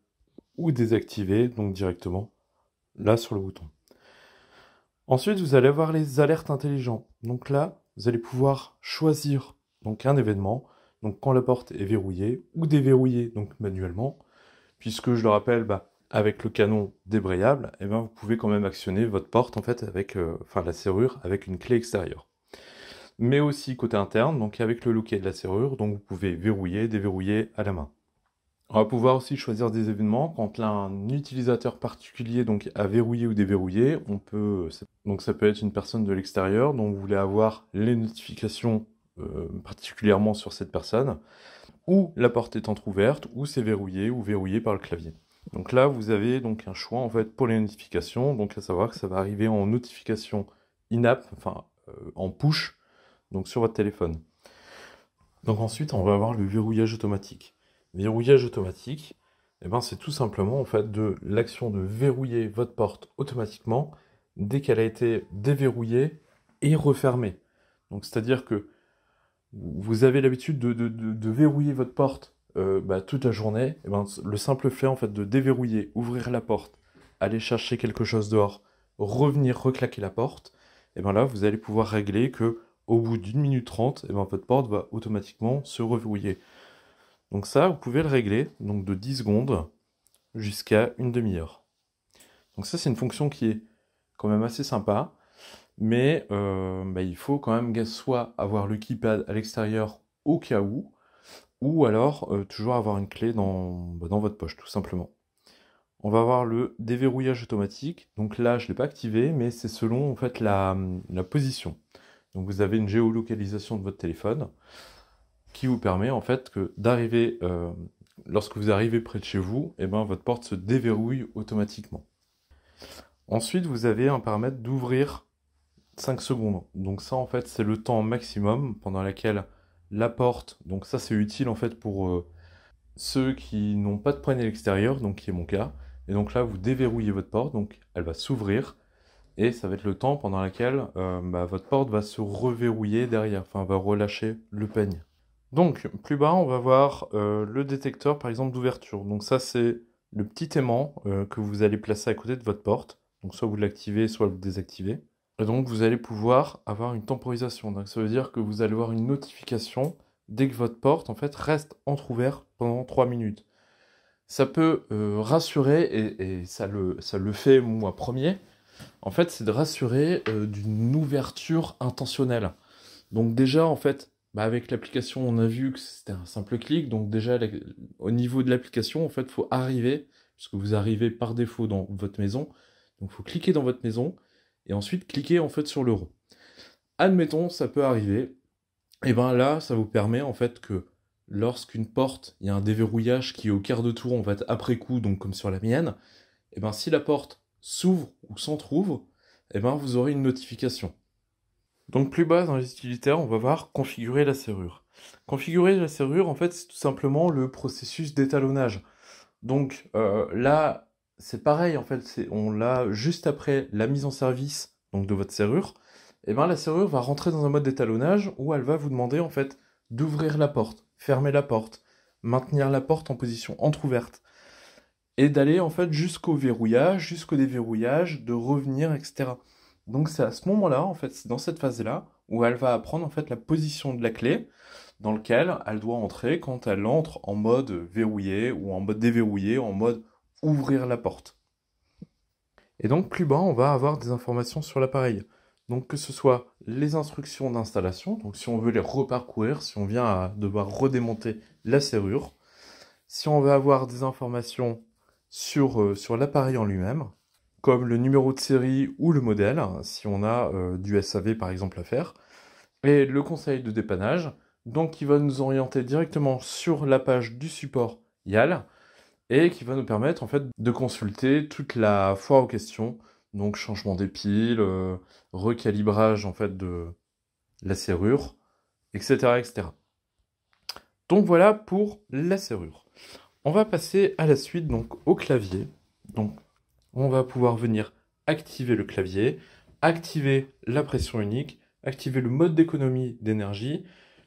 ou désactivez, donc directement là sur le bouton. Ensuite, vous allez avoir les alertes intelligentes. Donc là, vous allez pouvoir choisir donc un événement, donc quand la porte est verrouillée ou déverrouillée donc manuellement, puisque je le rappelle, bah, avec le canon débrayable, eh ben, vous pouvez quand même actionner votre porte en fait avec, euh, enfin la serrure avec une clé extérieure mais aussi côté interne, donc avec le loquet de la serrure, donc vous pouvez verrouiller, déverrouiller à la main. On va pouvoir aussi choisir des événements. Quand un utilisateur particulier donc, a verrouillé ou déverrouillé, on peut, donc ça peut être une personne de l'extérieur dont vous voulez avoir les notifications euh, particulièrement sur cette personne, ou la porte est entrouverte, ou c'est verrouillé ou verrouillé par le clavier. Donc là, vous avez donc un choix en fait pour les notifications, donc à savoir que ça va arriver en notification in-app, enfin euh, en push, donc sur votre téléphone. Donc ensuite, on va avoir le verrouillage automatique. Verrouillage automatique, eh ben, c'est tout simplement en fait de l'action de verrouiller votre porte automatiquement dès qu'elle a été déverrouillée et refermée. Donc c'est-à-dire que vous avez l'habitude de, verrouiller votre porte euh, bah, toute la journée. Eh ben, le simple fait en fait de déverrouiller, ouvrir la porte, aller chercher quelque chose dehors, revenir reclaquer la porte, et eh ben là vous allez pouvoir régler que au bout d'une minute trente, et eh ben, votre porte va automatiquement se reverrouiller. Donc ça, vous pouvez le régler donc de 10 secondes jusqu'à une demi-heure. Donc ça, c'est une fonction qui est quand même assez sympa, mais euh, bah, il faut quand même soit avoir le keypad à l'extérieur au cas où, ou alors euh, toujours avoir une clé bah, dans, votre poche, tout simplement. On va avoir le déverrouillage automatique. Donc là, je ne l'ai pas activé, mais c'est selon en fait, la position. Donc vous avez une géolocalisation de votre téléphone qui vous permet en fait que d'arriver, euh, lorsque vous arrivez près de chez vous, et eh ben, votre porte se déverrouille automatiquement. Ensuite, vous avez un paramètre d'ouvrir 5 secondes. Donc ça en fait c'est le temps maximum pendant lequel la porte, donc ça c'est utile en fait pour euh, ceux qui n'ont pas de poignée à l'extérieur, donc qui est mon cas. Et donc là vous déverrouillez votre porte, donc elle va s'ouvrir et ça va être le temps pendant lequel euh, bah, votre porte va se reverrouiller derrière, enfin va relâcher le peigne. Donc plus bas, on va voir euh, le détecteur par exemple d'ouverture. Donc ça c'est le petit aimant euh, que vous allez placer à côté de votre porte. Donc soit vous l'activez, soit vous le désactivez. Et donc vous allez pouvoir avoir une temporisation. Donc ça veut dire que vous allez avoir une notification dès que votre porte en fait reste entrouverte pendant 3 minutes. Ça peut rassurer et, ça, le, ça le fait moi premier en fait, c'est de rassurer euh, d'une ouverture intentionnelle. Donc déjà, en fait, bah, avec l'application, on a vu que c'était un simple clic. Donc déjà, au niveau de l'application, en fait, faut arriver, puisque vous arrivez par défaut dans votre maison. Donc il faut cliquer dans votre maison et ensuite cliquer en fait sur l'euro. Admettons, ça peut arriver. Et eh ben là, ça vous permet en fait que lorsqu'une porte, il y a un déverrouillage qui est au quart de tour, en fait, après coup, donc comme sur la mienne, et eh ben si la porte s'ouvre ou s'entrouvre, et eh ben vous aurez une notification. Donc plus bas dans les utilitaires, on va voir configurer la serrure. Configurer la serrure, en fait, c'est tout simplement le processus d'étalonnage. Donc euh, là, c'est pareil, en fait, on l'a juste après la mise en service donc de votre serrure. Et eh ben la serrure va rentrer dans un mode d'étalonnage où elle va vous demander en fait d'ouvrir la porte, fermer la porte, maintenir la porte en position entrouverte, et d'aller en fait jusqu'au verrouillage, jusqu'au déverrouillage, de revenir, etc. Donc c'est à ce moment-là, en fait, c'est dans cette phase-là où elle va apprendre en fait la position de la clé dans laquelle elle doit entrer quand elle entre en mode verrouillé ou en mode déverrouillé, en mode ouvrir la porte. Et donc plus bas, on va avoir des informations sur l'appareil. Donc que ce soit les instructions d'installation, donc si on veut les reparcourir, si on vient à devoir redémonter la serrure, si on veut avoir des informations sur, euh, sur l'appareil en lui-même, comme le numéro de série ou le modèle, si on a euh, du SAV par exemple à faire, et le conseil de dépannage, donc qui va nous orienter directement sur la page du support YAL, et qui va nous permettre en fait de consulter toute la foire aux questions, donc changement des piles, euh, recalibrage en fait de la serrure, etc., etc. Donc voilà pour la serrure. On va passer à la suite donc au clavier. Donc on va pouvoir venir activer le clavier, activer la pression unique, activer le mode d'économie d'énergie,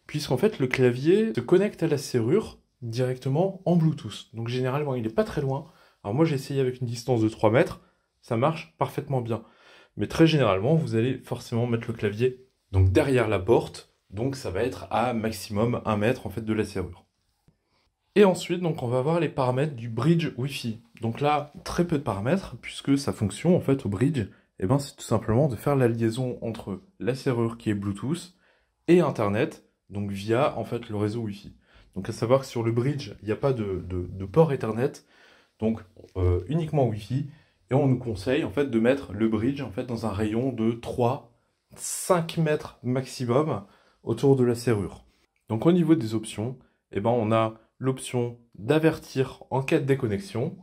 puisqu'en fait le clavier se connecte à la serrure directement en Bluetooth. Donc généralement il n'est pas très loin. Alors moi j'ai essayé avec une distance de 3 mètres, ça marche parfaitement bien. Mais très généralement vous allez forcément mettre le clavier donc derrière la porte, donc ça va être à maximum 1 mètre en fait de la serrure. Et ensuite, donc, on va voir les paramètres du bridge Wi-Fi. Donc là, très peu de paramètres, puisque sa fonction, en fait, au bridge, et eh ben, c'est tout simplement de faire la liaison entre la serrure qui est Bluetooth et Internet, donc via, en fait, le réseau Wi-Fi. Donc à savoir que sur le bridge, il n'y a pas de, de, port Ethernet, donc euh, uniquement Wi-Fi, et on nous conseille, en fait, de mettre le bridge, en fait, dans un rayon de 3, 5 mètres maximum autour de la serrure. Donc au niveau des options, eh ben, on a l'option d'avertir en quête de déconnexion.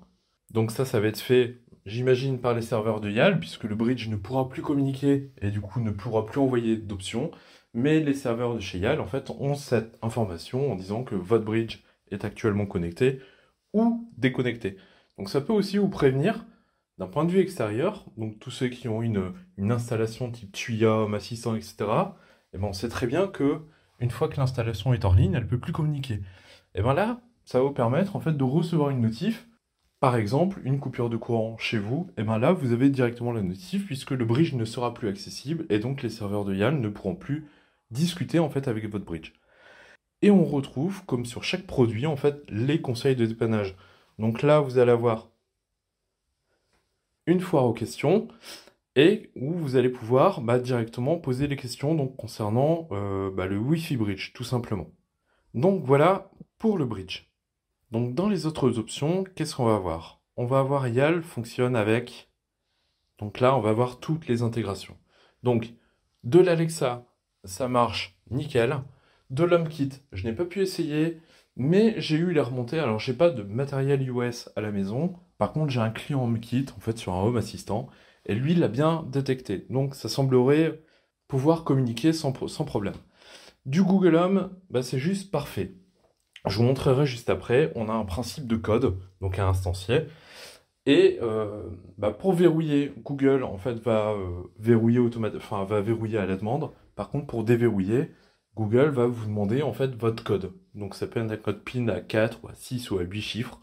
Donc ça, ça va être fait, j'imagine, par les serveurs de YAL, puisque le bridge ne pourra plus communiquer et du coup ne pourra plus envoyer d'options. Mais les serveurs de chez YAL, en fait, ont cette information en disant que votre bridge est actuellement connecté ou déconnecté. Donc ça peut aussi vous prévenir d'un point de vue extérieur, donc tous ceux qui ont une, installation type Tuya, assistant, etc., et eh ben, on sait très bien que une fois que l'installation est en ligne, elle ne peut plus communiquer. Et eh bien là, ça va vous permettre en fait de recevoir une notif. Par exemple, une coupure de courant chez vous, et eh bien là, vous avez directement la notif puisque le bridge ne sera plus accessible et donc les serveurs de Yann ne pourront plus discuter en fait avec votre bridge. Et on retrouve, comme sur chaque produit, en fait, les conseils de dépannage. Donc là, vous allez avoir une foire aux questions et où vous allez pouvoir bah, directement poser les questions donc, concernant euh, bah, le Wi-Fi Bridge, tout simplement. Donc voilà pour le bridge. Donc dans les autres options, qu'est-ce qu'on va avoir On va avoir YAL fonctionne avec... Donc là, on va avoir toutes les intégrations. Donc de l'Alexa, ça marche nickel. De l'HomeKit, je n'ai pas pu essayer, mais j'ai eu les remontées. Alors j'ai pas de matériel iOS à la maison. Par contre, j'ai un client HomeKit, en fait, sur un Home Assistant, et lui, il l'a bien détecté. Donc ça semblerait pouvoir communiquer sans problème du Google Home, bah, c'est juste parfait. Je vous montrerai juste après, on a un principe de code, donc un instancier. Et euh, bah, pour verrouiller, Google en fait va euh, verrouiller enfin va verrouiller à la demande. Par contre, pour déverrouiller, Google va vous demander en fait votre code. Donc ça peut être un code PIN à 4 ou à 6 ou à 8 chiffres.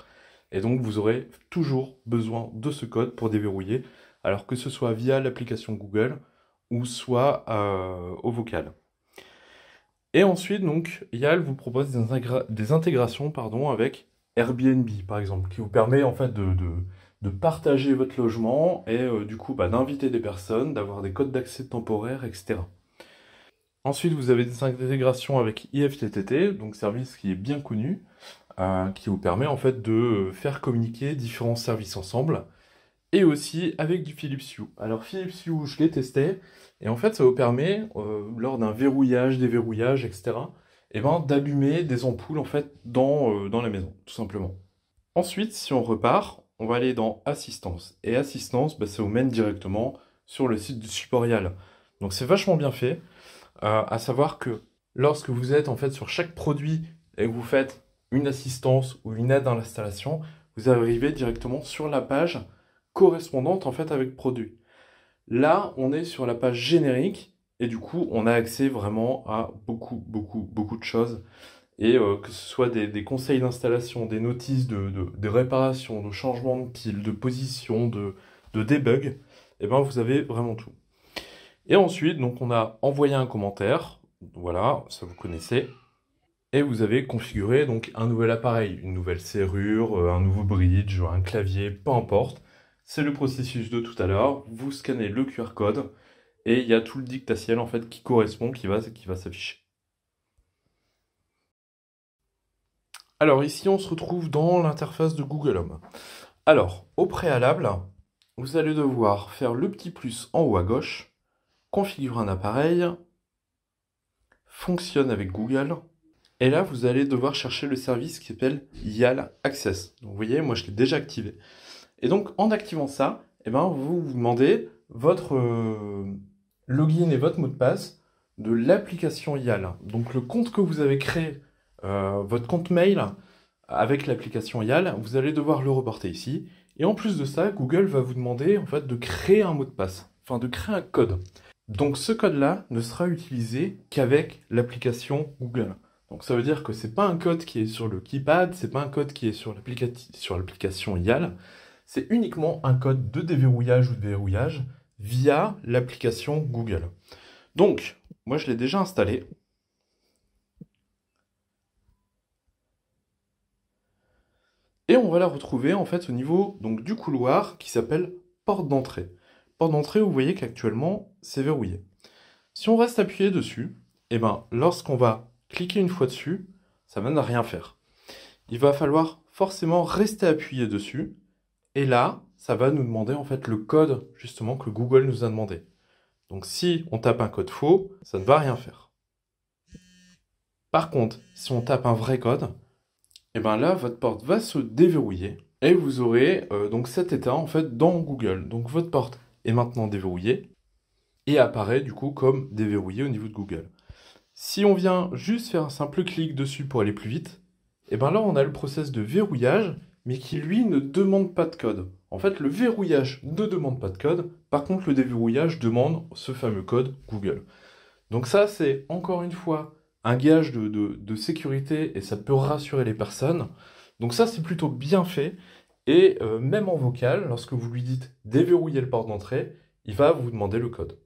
Et donc vous aurez toujours besoin de ce code pour déverrouiller, alors que ce soit via l'application Google ou soit euh, au vocal. Et ensuite, donc, Yal vous propose des, intégrations pardon, avec Airbnb, par exemple, qui vous permet en fait de, partager votre logement et euh, du coup bah, d'inviter des personnes, d'avoir des codes d'accès temporaires, etc. Ensuite, vous avez des intégrations avec IFTTT, donc service qui est bien connu, euh, qui vous permet en fait de faire communiquer différents services ensemble et aussi avec du Philips Hue. Alors Philips Hue, je l'ai testé, et en fait ça vous permet, euh, lors d'un verrouillage, déverrouillage, etc., et eh ben, d'allumer des ampoules en fait euh, dans, la maison, tout simplement. Ensuite, si on repart, on va aller dans Assistance. Et Assistance, bah, ça vous mène directement sur le site du supportial. Donc c'est vachement bien fait, euh, à savoir que lorsque vous êtes en fait sur chaque produit et que vous faites une assistance ou une aide dans l'installation, vous arrivez directement sur la page correspondante en fait avec produit. Là, on est sur la page générique et du coup, on a accès vraiment à beaucoup, beaucoup, beaucoup de choses. Et euh, que ce soit des, conseils d'installation, des notices de, de, réparation, de changement de pile, de position, de, de debug, et eh ben vous avez vraiment tout. Et ensuite, donc on a envoyé un commentaire, voilà, ça vous connaissez, et vous avez configuré donc un nouvel appareil, une nouvelle serrure, euh, un nouveau bridge, un clavier, peu importe. C'est le processus de tout à l'heure. Vous scannez le QR code et il y a tout le dictatiel en fait qui correspond, qui va, qui va s'afficher. Alors ici, on se retrouve dans l'interface de Google Home. Alors, au préalable, vous allez devoir faire le petit plus en haut à gauche, configurer un appareil, fonctionne avec Google, et là, vous allez devoir chercher le service qui s'appelle YAL Access. vous voyez, moi, je l'ai déjà activé. Et donc, en activant ça, eh ben, vous vous demandez votre euh, login et votre mot de passe de l'application IAL. Donc, le compte que vous avez créé, euh, votre compte mail avec l'application IAL, vous allez devoir le reporter ici. Et en plus de ça, Google va vous demander en fait de créer un mot de passe, enfin de créer un code. Donc ce code-là ne sera utilisé qu'avec l'application Google. Donc ça veut dire que c'est pas un code qui est sur le keypad, c'est pas un code qui est sur l'application IAL, c'est uniquement un code de déverrouillage ou de verrouillage via l'application Google. Donc, moi je l'ai déjà installé. Et on va la retrouver en fait au niveau donc, du couloir qui s'appelle porte d'entrée. Porte d'entrée, vous voyez qu'actuellement c'est verrouillé. Si on reste appuyé dessus, eh ben, lorsqu'on va cliquer une fois dessus, ça va ne rien faire. Il va falloir forcément rester appuyé dessus et là, ça va nous demander en fait le code justement que Google nous a demandé. Donc si on tape un code faux, ça ne va rien faire. Par contre, si on tape un vrai code, et eh bien là, votre porte va se déverrouiller et vous aurez euh, donc cet état en fait dans Google. Donc votre porte est maintenant déverrouillée et apparaît du coup comme déverrouillée au niveau de Google. Si on vient juste faire un simple clic dessus pour aller plus vite, et eh bien là on a le process de verrouillage mais qui lui ne demande pas de code. En fait, le verrouillage ne demande pas de code, par contre le déverrouillage demande ce fameux code Google. Donc ça, c'est encore une fois un gage de, sécurité et ça peut rassurer les personnes. Donc ça, c'est plutôt bien fait. Et euh, même en vocal, lorsque vous lui dites déverrouiller le porte d'entrée, il va vous demander le code.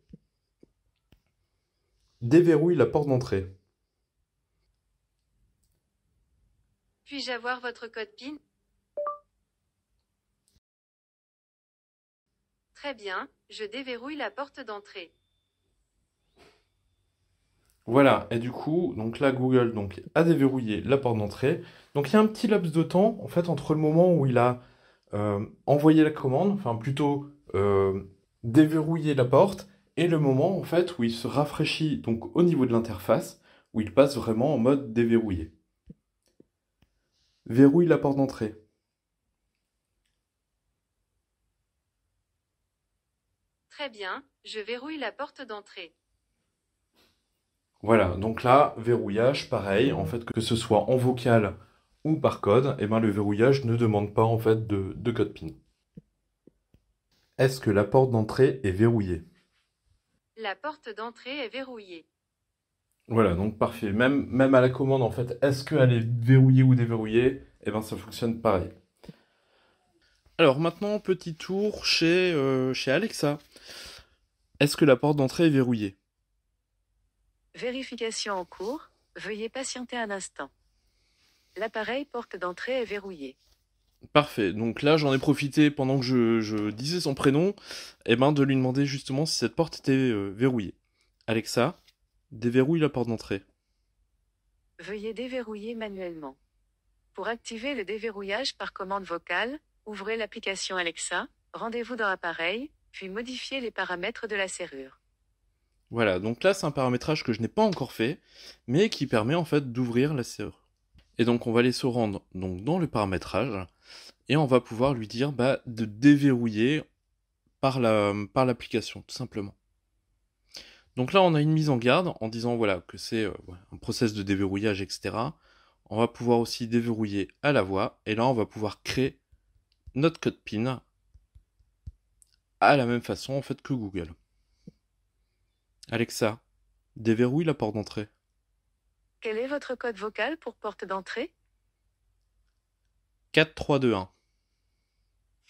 Déverrouille la porte d'entrée. Puis-je avoir votre code PIN Très bien, je déverrouille la porte d'entrée. Voilà, et du coup, donc là, Google donc, a déverrouillé la porte d'entrée. Donc il y a un petit laps de temps, en fait, entre le moment où il a euh, envoyé la commande, enfin plutôt euh, déverrouillé la porte, et le moment, en fait, où il se rafraîchit donc au niveau de l'interface, où il passe vraiment en mode déverrouillé. Verrouille la porte d'entrée. bien, je verrouille la porte d'entrée. Voilà, donc là, verrouillage, pareil, en fait, que ce soit en vocal ou par code, et eh ben, le verrouillage ne demande pas en fait de, code PIN. Est-ce que la porte d'entrée est verrouillée La porte d'entrée est verrouillée. Voilà, donc parfait. Même, même à la commande, en fait, est-ce qu'elle est verrouillée ou déverrouillée et eh bien, ça fonctionne pareil. Alors maintenant, petit tour chez, euh, chez Alexa. Est-ce que la porte d'entrée est verrouillée Vérification en cours. Veuillez patienter un instant. L'appareil porte d'entrée est verrouillé. Parfait. Donc là, j'en ai profité pendant que je, disais son prénom, et eh ben, de lui demander justement si cette porte était euh, verrouillée. Alexa, déverrouille la porte d'entrée. Veuillez déverrouiller manuellement. Pour activer le déverrouillage par commande vocale, ouvrez l'application Alexa, rendez-vous dans Appareil, puis modifier les paramètres de la serrure. Voilà, donc là c'est un paramétrage que je n'ai pas encore fait, mais qui permet en fait d'ouvrir la serrure. Et donc on va aller se rendre donc, dans le paramétrage, et on va pouvoir lui dire bah, de déverrouiller par l'application, par tout simplement. Donc là, on a une mise en garde en disant voilà que c'est euh, un process de déverrouillage, etc. On va pouvoir aussi déverrouiller à la voix, et là, on va pouvoir créer notre code PIN à la même façon en fait que Google. Alexa, déverrouille la porte d'entrée. Quel est votre code vocal pour porte d'entrée 4321.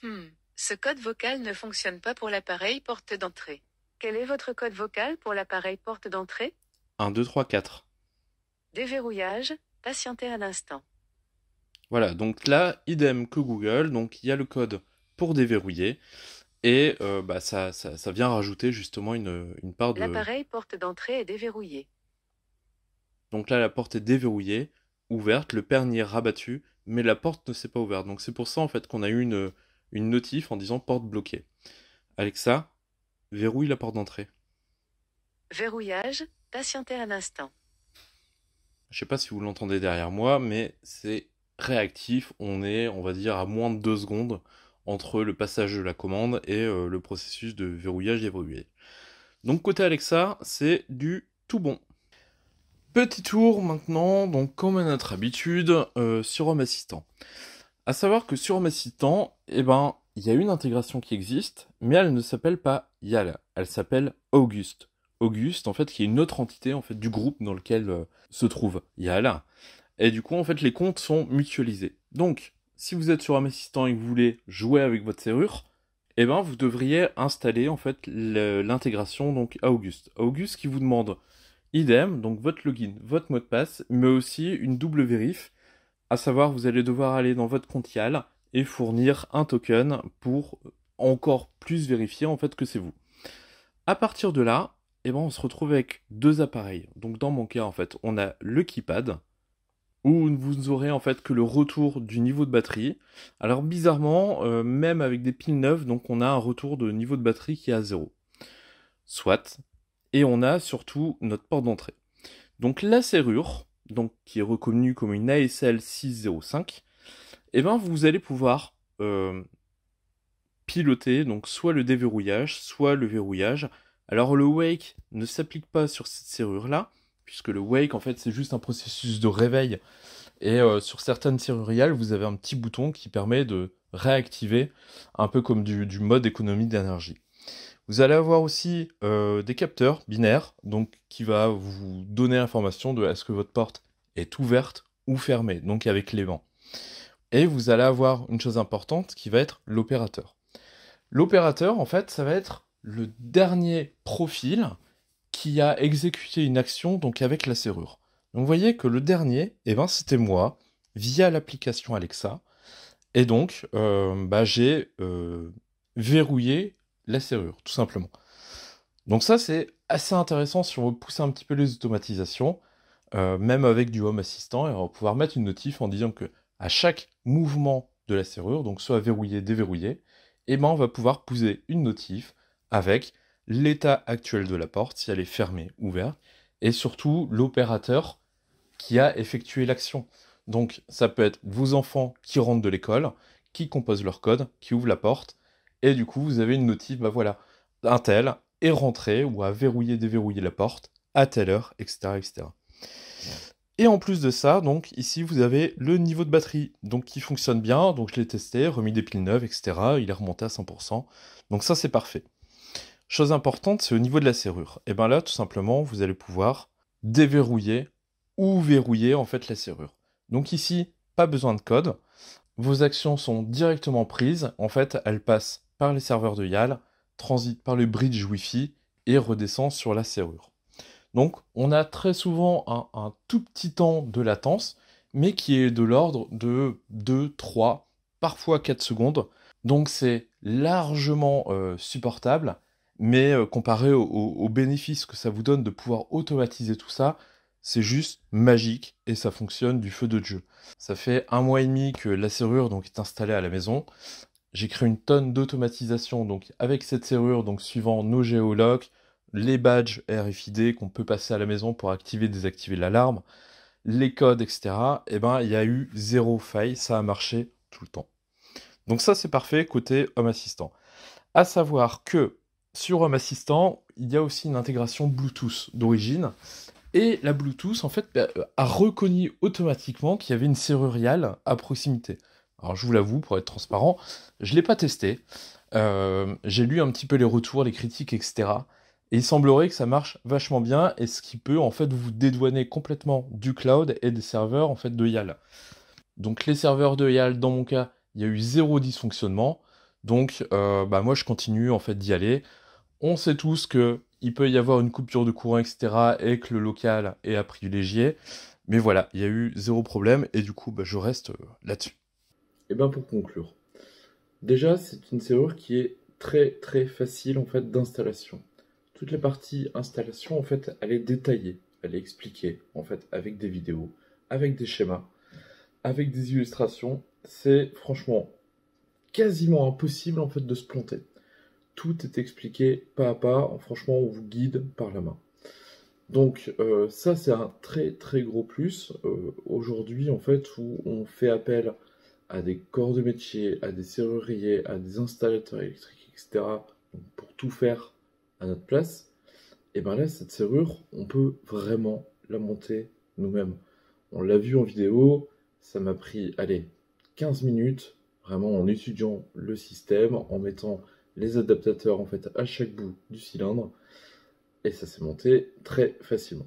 Hmm, ce code vocal ne fonctionne pas pour l'appareil porte d'entrée. Quel est votre code vocal pour l'appareil porte d'entrée 1, 2, 3, 4. Déverrouillage, patientez un instant. Voilà, donc là, idem que Google, donc il y a le code pour déverrouiller. Et euh, bah, ça, vient rajouter justement une, part de... L'appareil porte d'entrée est déverrouillé. Donc là, la porte est déverrouillée, ouverte, le pernier rabattu, mais la porte ne s'est pas ouverte. Donc c'est pour ça en fait qu'on a eu une, notif en disant porte bloquée. Alexa, verrouille la porte d'entrée. Verrouillage, patientez un instant. Je ne sais pas si vous l'entendez derrière moi, mais c'est réactif. On est, on va dire, à moins de deux secondes entre le passage de la commande et euh, le processus de verrouillage évolué. Donc côté Alexa, c'est du tout bon. Petit tour maintenant, donc comme à notre habitude, euh, sur Home Assistant. À savoir que sur Home Assistant, eh ben, il y a une intégration qui existe, mais elle ne s'appelle pas YAL, elle s'appelle Auguste. Auguste, en fait, qui est une autre entité en fait du groupe dans lequel euh, se trouve YAL. Et du coup, en fait, les comptes sont mutualisés. Donc, si vous êtes sur un assistant et que vous voulez jouer avec votre serrure, eh ben, vous devriez installer en fait l'intégration donc Auguste. August qui vous demande idem, donc votre login, votre mot de passe, mais aussi une double vérif, à savoir vous allez devoir aller dans votre compte YAL et fournir un token pour encore plus vérifier en fait que c'est vous. À partir de là, eh ben, on se retrouve avec deux appareils. Donc dans mon cas en fait, on a le keypad où vous n'aurez en fait que le retour du niveau de batterie. Alors bizarrement, euh, même avec des piles neuves, donc on a un retour de niveau de batterie qui est à zéro. Soit. Et on a surtout notre porte d'entrée. Donc la serrure, donc qui est reconnue comme une ASL 605, et ben vous allez pouvoir euh, piloter donc soit le déverrouillage, soit le verrouillage. Alors le wake ne s'applique pas sur cette serrure là, puisque le wake, en fait, c'est juste un processus de réveil. Et euh, sur certaines serruriales, vous avez un petit bouton qui permet de réactiver, un peu comme du, mode économie d'énergie. Vous allez avoir aussi euh, des capteurs binaires, donc qui va vous donner l'information de est-ce que votre porte est ouverte ou fermée, donc avec les vents. Et vous allez avoir une chose importante qui va être l'opérateur. L'opérateur, en fait, ça va être le dernier profil qui a exécuté une action donc avec la serrure. Donc vous voyez que le dernier, eh ben, c'était moi, via l'application Alexa. Et donc, euh, bah, j'ai euh, verrouillé la serrure, tout simplement. Donc ça, c'est assez intéressant si on veut pousser un petit peu les automatisations, euh, même avec du Home Assistant, et on va pouvoir mettre une notif en disant que à chaque mouvement de la serrure, donc soit verrouillé, déverrouillé, et eh ben, on va pouvoir poser une notif avec l'état actuel de la porte, si elle est fermée, ouverte, et surtout l'opérateur qui a effectué l'action. Donc ça peut être vos enfants qui rentrent de l'école, qui composent leur code, qui ouvrent la porte, et du coup vous avez une notice, bah voilà, un tel est rentré ou a verrouillé, déverrouillé la porte à telle heure, etc. etc. Et en plus de ça, donc ici vous avez le niveau de batterie, donc qui fonctionne bien, donc je l'ai testé, remis des piles neuves, etc. Il est remonté à 100%, donc ça c'est parfait. Chose importante, c'est au niveau de la serrure. Et eh bien là, tout simplement, vous allez pouvoir déverrouiller ou verrouiller en fait la serrure. Donc ici, pas besoin de code. Vos actions sont directement prises. En fait, elles passent par les serveurs de YAL, transitent par le bridge Wi-Fi et redescendent sur la serrure. Donc, on a très souvent un, tout petit temps de latence, mais qui est de l'ordre de 2, 3, parfois 4 secondes. Donc, c'est largement euh, supportable mais euh, comparé aux bénéfices que ça vous donne de pouvoir automatiser tout ça, c'est juste magique et ça fonctionne du feu de Dieu. Ça fait un mois et demi que la serrure donc, est installée à la maison. J'ai créé une tonne d'automatisation donc avec cette serrure, donc suivant nos géolocs, les badges RFID qu'on peut passer à la maison pour activer désactiver l'alarme, les codes, etc. Et eh ben il y a eu zéro faille, ça a marché tout le temps. Donc ça c'est parfait côté homme assistant. À savoir que sur Home Assistant, il y a aussi une intégration Bluetooth d'origine. Et la Bluetooth, en fait, bah, euh, a reconnu automatiquement qu'il y avait une serruriale à proximité. Alors, je vous l'avoue, pour être transparent, je ne l'ai pas testé. Euh, j'ai lu un petit peu les retours, les critiques, etc. Et il semblerait que ça marche vachement bien et ce qui peut, en fait, vous dédouaner complètement du cloud et des serveurs, en fait, de YAL. Donc, les serveurs de YAL, dans mon cas, il y a eu zéro dysfonctionnement. Donc, euh, bah, moi, je continue, en fait, d'y aller. On sait tous que il peut y avoir une coupure de courant, etc., et que le local est à privilégier. Mais voilà, il y a eu zéro problème, et du coup, bah, je reste euh, là-dessus. Et bien pour conclure, déjà, c'est une serrure qui est très très facile en fait d'installation. Toutes les parties installation, en fait, elle est détaillée, elle est expliquée, en fait, avec des vidéos, avec des schémas, avec des illustrations. C'est franchement quasiment impossible en fait de se planter. Tout est expliqué pas à pas. Franchement, on vous guide par la main. Donc euh, ça, c'est un très très gros plus euh, aujourd'hui, en fait, où on fait appel à des corps de métier, à des serruriers, à des installateurs électriques, etc., pour tout faire à notre place. Et bien là, cette serrure, on peut vraiment la monter nous-mêmes. On l'a vu en vidéo, ça m'a pris, allez, 15 minutes, vraiment en étudiant le système, en mettant les adaptateurs en fait à chaque bout du cylindre et ça s'est monté très facilement.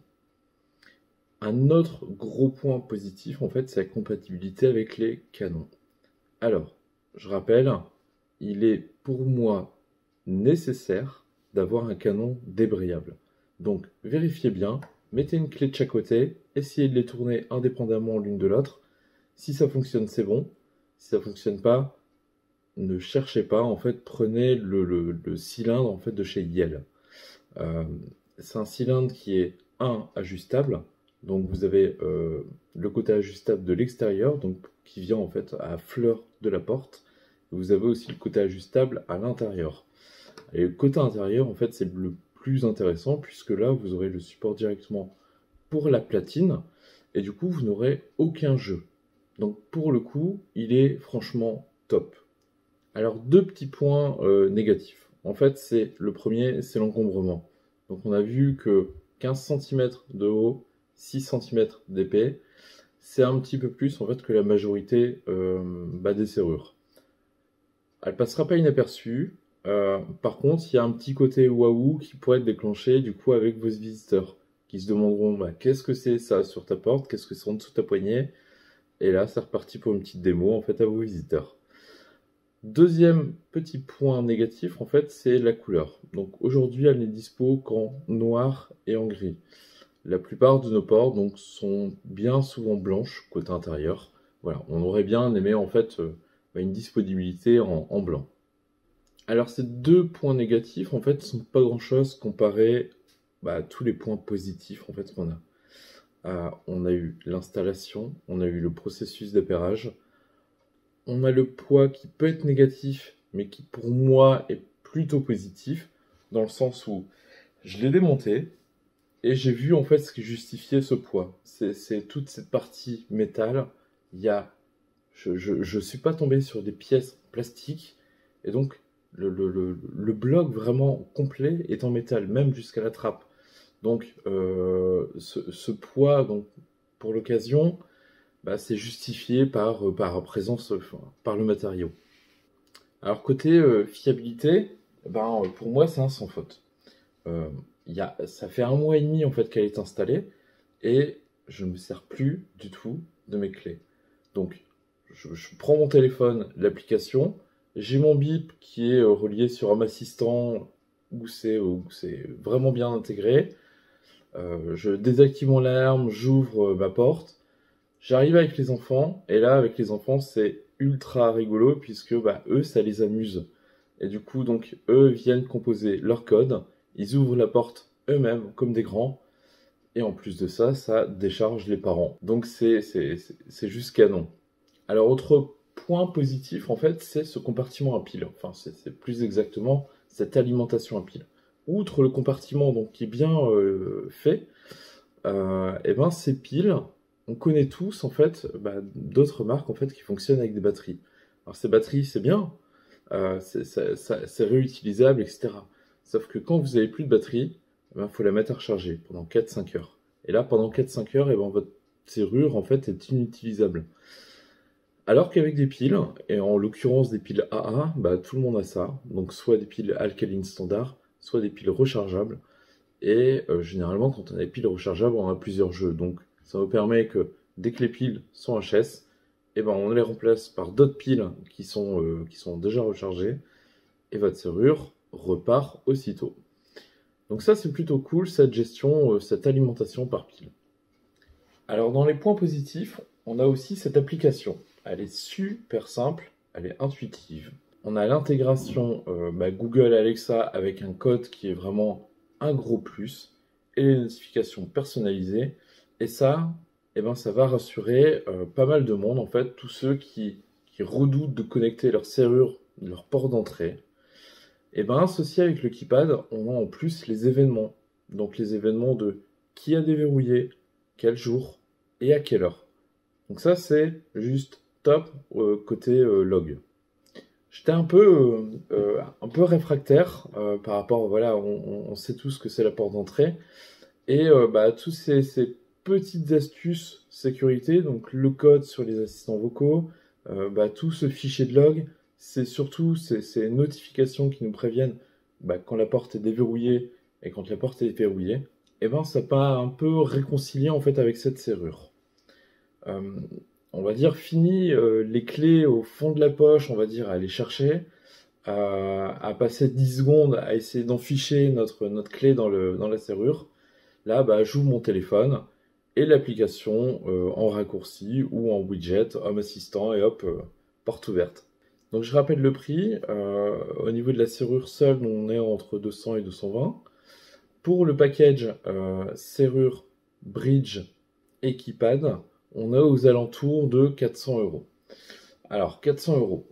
Un autre gros point positif en fait c'est la compatibilité avec les canons. Alors, je rappelle, il est pour moi nécessaire d'avoir un canon débrayable. Donc vérifiez bien, mettez une clé de chaque côté, essayez de les tourner indépendamment l'une de l'autre. Si ça fonctionne, c'est bon. Si ça fonctionne pas, ne cherchez pas, en fait, prenez le, cylindre en fait de chez Yale. Euh, c'est un cylindre qui est un ajustable, donc vous avez euh, le côté ajustable de l'extérieur, donc qui vient en fait à fleur de la porte. Vous avez aussi le côté ajustable à l'intérieur. Et le côté intérieur, en fait, c'est le plus intéressant puisque là, vous aurez le support directement pour la platine et du coup, vous n'aurez aucun jeu. Donc pour le coup, il est franchement top. Alors deux petits points euh, négatifs. En fait, c'est le premier, c'est l'encombrement. Donc on a vu que 15 cm de haut, 6 cm d'épais, c'est un petit peu plus en fait que la majorité euh, bah, des serrures. Elle passera pas inaperçue. Euh, par contre, il y a un petit côté waouh qui pourrait être déclenché du coup avec vos visiteurs qui se demanderont bah, qu'est-ce que c'est ça sur ta porte, qu'est-ce que c'est en dessous de ta poignée. Et là, c'est reparti pour une petite démo en fait à vos visiteurs. Deuxième petit point négatif, en fait, c'est la couleur. Donc aujourd'hui, elle n'est dispo qu'en noir et en gris. La plupart de nos ports donc, sont bien souvent blanches côté intérieur. Voilà, on aurait bien aimé en fait euh, bah, une disponibilité en, blanc. Alors ces deux points négatifs en fait sont pas grand chose comparé bah, à tous les points positifs en fait qu'on a. Ah, on a eu l'installation, on a eu le processus d'appairage, on a le poids qui peut être négatif, mais qui pour moi est plutôt positif, dans le sens où je l'ai démonté et j'ai vu en fait ce qui justifiait ce poids. C'est toute cette partie métal. Il y je ne suis pas tombé sur des pièces plastiques et donc le, bloc vraiment complet est en métal, même jusqu'à la trappe. Donc euh, ce, ce, poids donc, pour l'occasion, bah, c'est justifié par, euh, par présence, euh, par le matériau. Alors côté euh, fiabilité, eh ben, pour moi c'est un sans faute. ça fait un mois et demi en fait qu'elle est installée et je ne me sers plus du tout de mes clés. Donc je, prends mon téléphone, l'application, j'ai mon bip qui est relié sur un Assistant où c'est vraiment bien intégré. je désactive mon alarme, j'ouvre ma porte J'arrive avec les enfants, et là, avec les enfants, c'est ultra rigolo, puisque bah, eux, ça les amuse. Et du coup, donc, eux viennent composer leur code, ils ouvrent la porte eux-mêmes, comme des grands, et en plus de ça, ça décharge les parents. Donc, c'est juste canon. Alors, autre point positif, en fait, c'est ce compartiment à pile. Enfin, c'est plus exactement cette alimentation à pile. Outre le compartiment donc, qui est bien euh, fait, et euh, eh ben, ces piles, on connaît tous en fait bah, d'autres marques en fait qui fonctionnent avec des batteries. Alors ces batteries c'est bien, euh, c'est réutilisable etc. Sauf que quand vous avez plus de batterie, il eh ben, faut la mettre à recharger pendant 4-5 heures. Et là pendant 4-5 heures, eh ben, votre serrure en fait est inutilisable. Alors qu'avec des piles, et en l'occurrence des piles AA, bah, tout le monde a ça. Donc soit des piles alcalines standard, soit des piles rechargeables. Et euh, généralement quand on a des piles rechargeables, on a plusieurs jeux. Donc ça vous permet que dès que les piles sont HS, eh ben, on les remplace par d'autres piles euh, qui sont, déjà rechargées et votre serrure repart aussitôt. Donc ça c'est plutôt cool cette gestion, euh, cette alimentation par pile. Alors dans les points positifs, on a aussi cette application. Elle est super simple, elle est intuitive. On a l'intégration euh, bah, Google Alexa avec un code qui est vraiment un gros plus et les notifications personnalisées et ça, eh ben, ça va rassurer euh, pas mal de monde, en fait, tous ceux qui, redoutent de connecter leur serrure, leur port d'entrée. Et eh bien, ben, ceci avec le keypad, on a en plus les événements. Donc les événements de qui a déverrouillé, quel jour et à quelle heure. Donc ça, c'est juste top euh, côté euh, log. J'étais un peu, un peu réfractaire par rapport, voilà, on, on, sait tous que c'est la porte d'entrée. Et bah, tous ces petites astuces sécurité, donc le code sur les assistants vocaux, euh, bah, tout ce fichier de log, c'est surtout ces, notifications qui nous préviennent bah, quand la porte est déverrouillée et quand la porte est verrouillée, et eh ben ça pas un peu réconcilié en fait avec cette serrure. Euh, on va dire fini euh, les clés au fond de la poche, on va dire à aller chercher, à passer 10 secondes à essayer d'enficher notre, notre clé dans, le, dans la serrure. Là, bah, j'ouvre mon téléphone, et l'application euh, en raccourci ou en widget, homme Assistant et hop, euh, porte ouverte. Donc je rappelle le prix, euh, au niveau de la serrure seule, on est entre 200 et 220. Pour le package serrure, bridge et on est aux alentours de 400 euros. Alors 400 euros,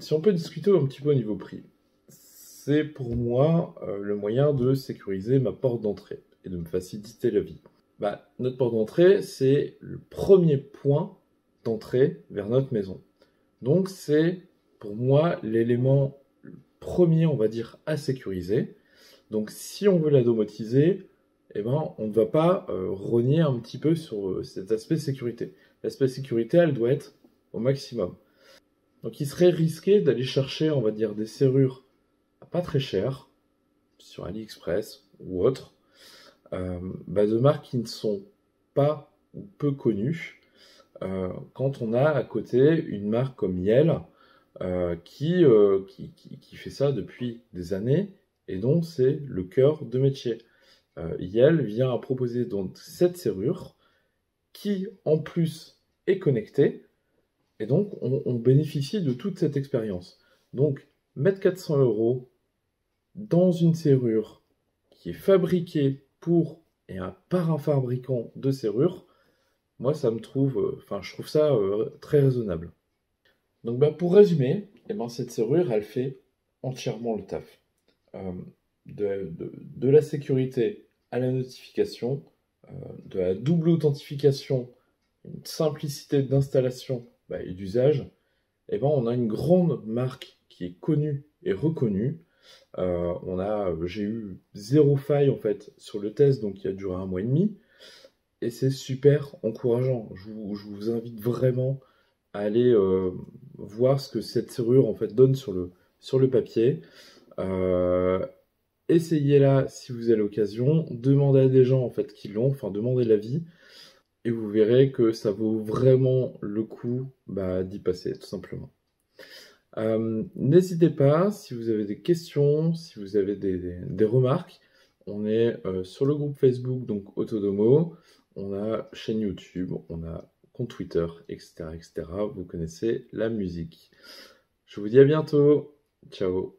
si on peut discuter un petit peu au niveau prix, c'est pour moi le moyen de sécuriser ma porte d'entrée et de me faciliter la vie. Bah, notre porte d'entrée, c'est le premier point d'entrée vers notre maison. Donc c'est pour moi l'élément premier, on va dire, à sécuriser. Donc si on veut la domotiser, eh ben, on ne va pas euh, rogner un petit peu sur euh, cet aspect sécurité. L'aspect sécurité, elle doit être au maximum. Donc il serait risqué d'aller chercher, on va dire, des serrures à pas très chères sur AliExpress ou autre, euh, bah, de marques qui ne sont pas ou peu connues. Euh, quand on a à côté une marque comme Yel euh, qui, qui, fait ça depuis des années et donc c'est le cœur de métier. Yel vient à proposer donc cette serrure qui en plus est connectée et donc on, on bénéficie de toute cette expérience. Donc mettre 400 euros dans une serrure qui est fabriquée pour et un, par un fabricant de serrures, moi ça me trouve, euh, enfin je trouve ça euh, très raisonnable. Donc bah, pour résumer, et eh ben, cette serrure elle fait entièrement le taf. Euh, de, la sécurité à la notification, de la double authentification, une simplicité d'installation bah, et d'usage, et eh ben, on a une grande marque qui est connue et reconnue euh, on a, euh, j'ai eu zéro faille en fait sur le test, donc il a duré un mois et demi. Et c'est super encourageant. Je vous, invite vraiment à aller euh, voir ce que cette serrure en fait donne sur le, sur le papier. Essayez-la si vous avez l'occasion. Demandez à des gens en fait qui l'ont, enfin demandez l'avis. Et vous verrez que ça vaut vraiment le coup bah, d'y passer, tout simplement. Euh, n'hésitez pas si vous avez des questions, si vous avez des, remarques. On est euh, sur le groupe Facebook, donc Autodomo. On a chaîne YouTube, on a compte Twitter, etc., etc. Vous connaissez la musique. Je vous dis à bientôt. Ciao.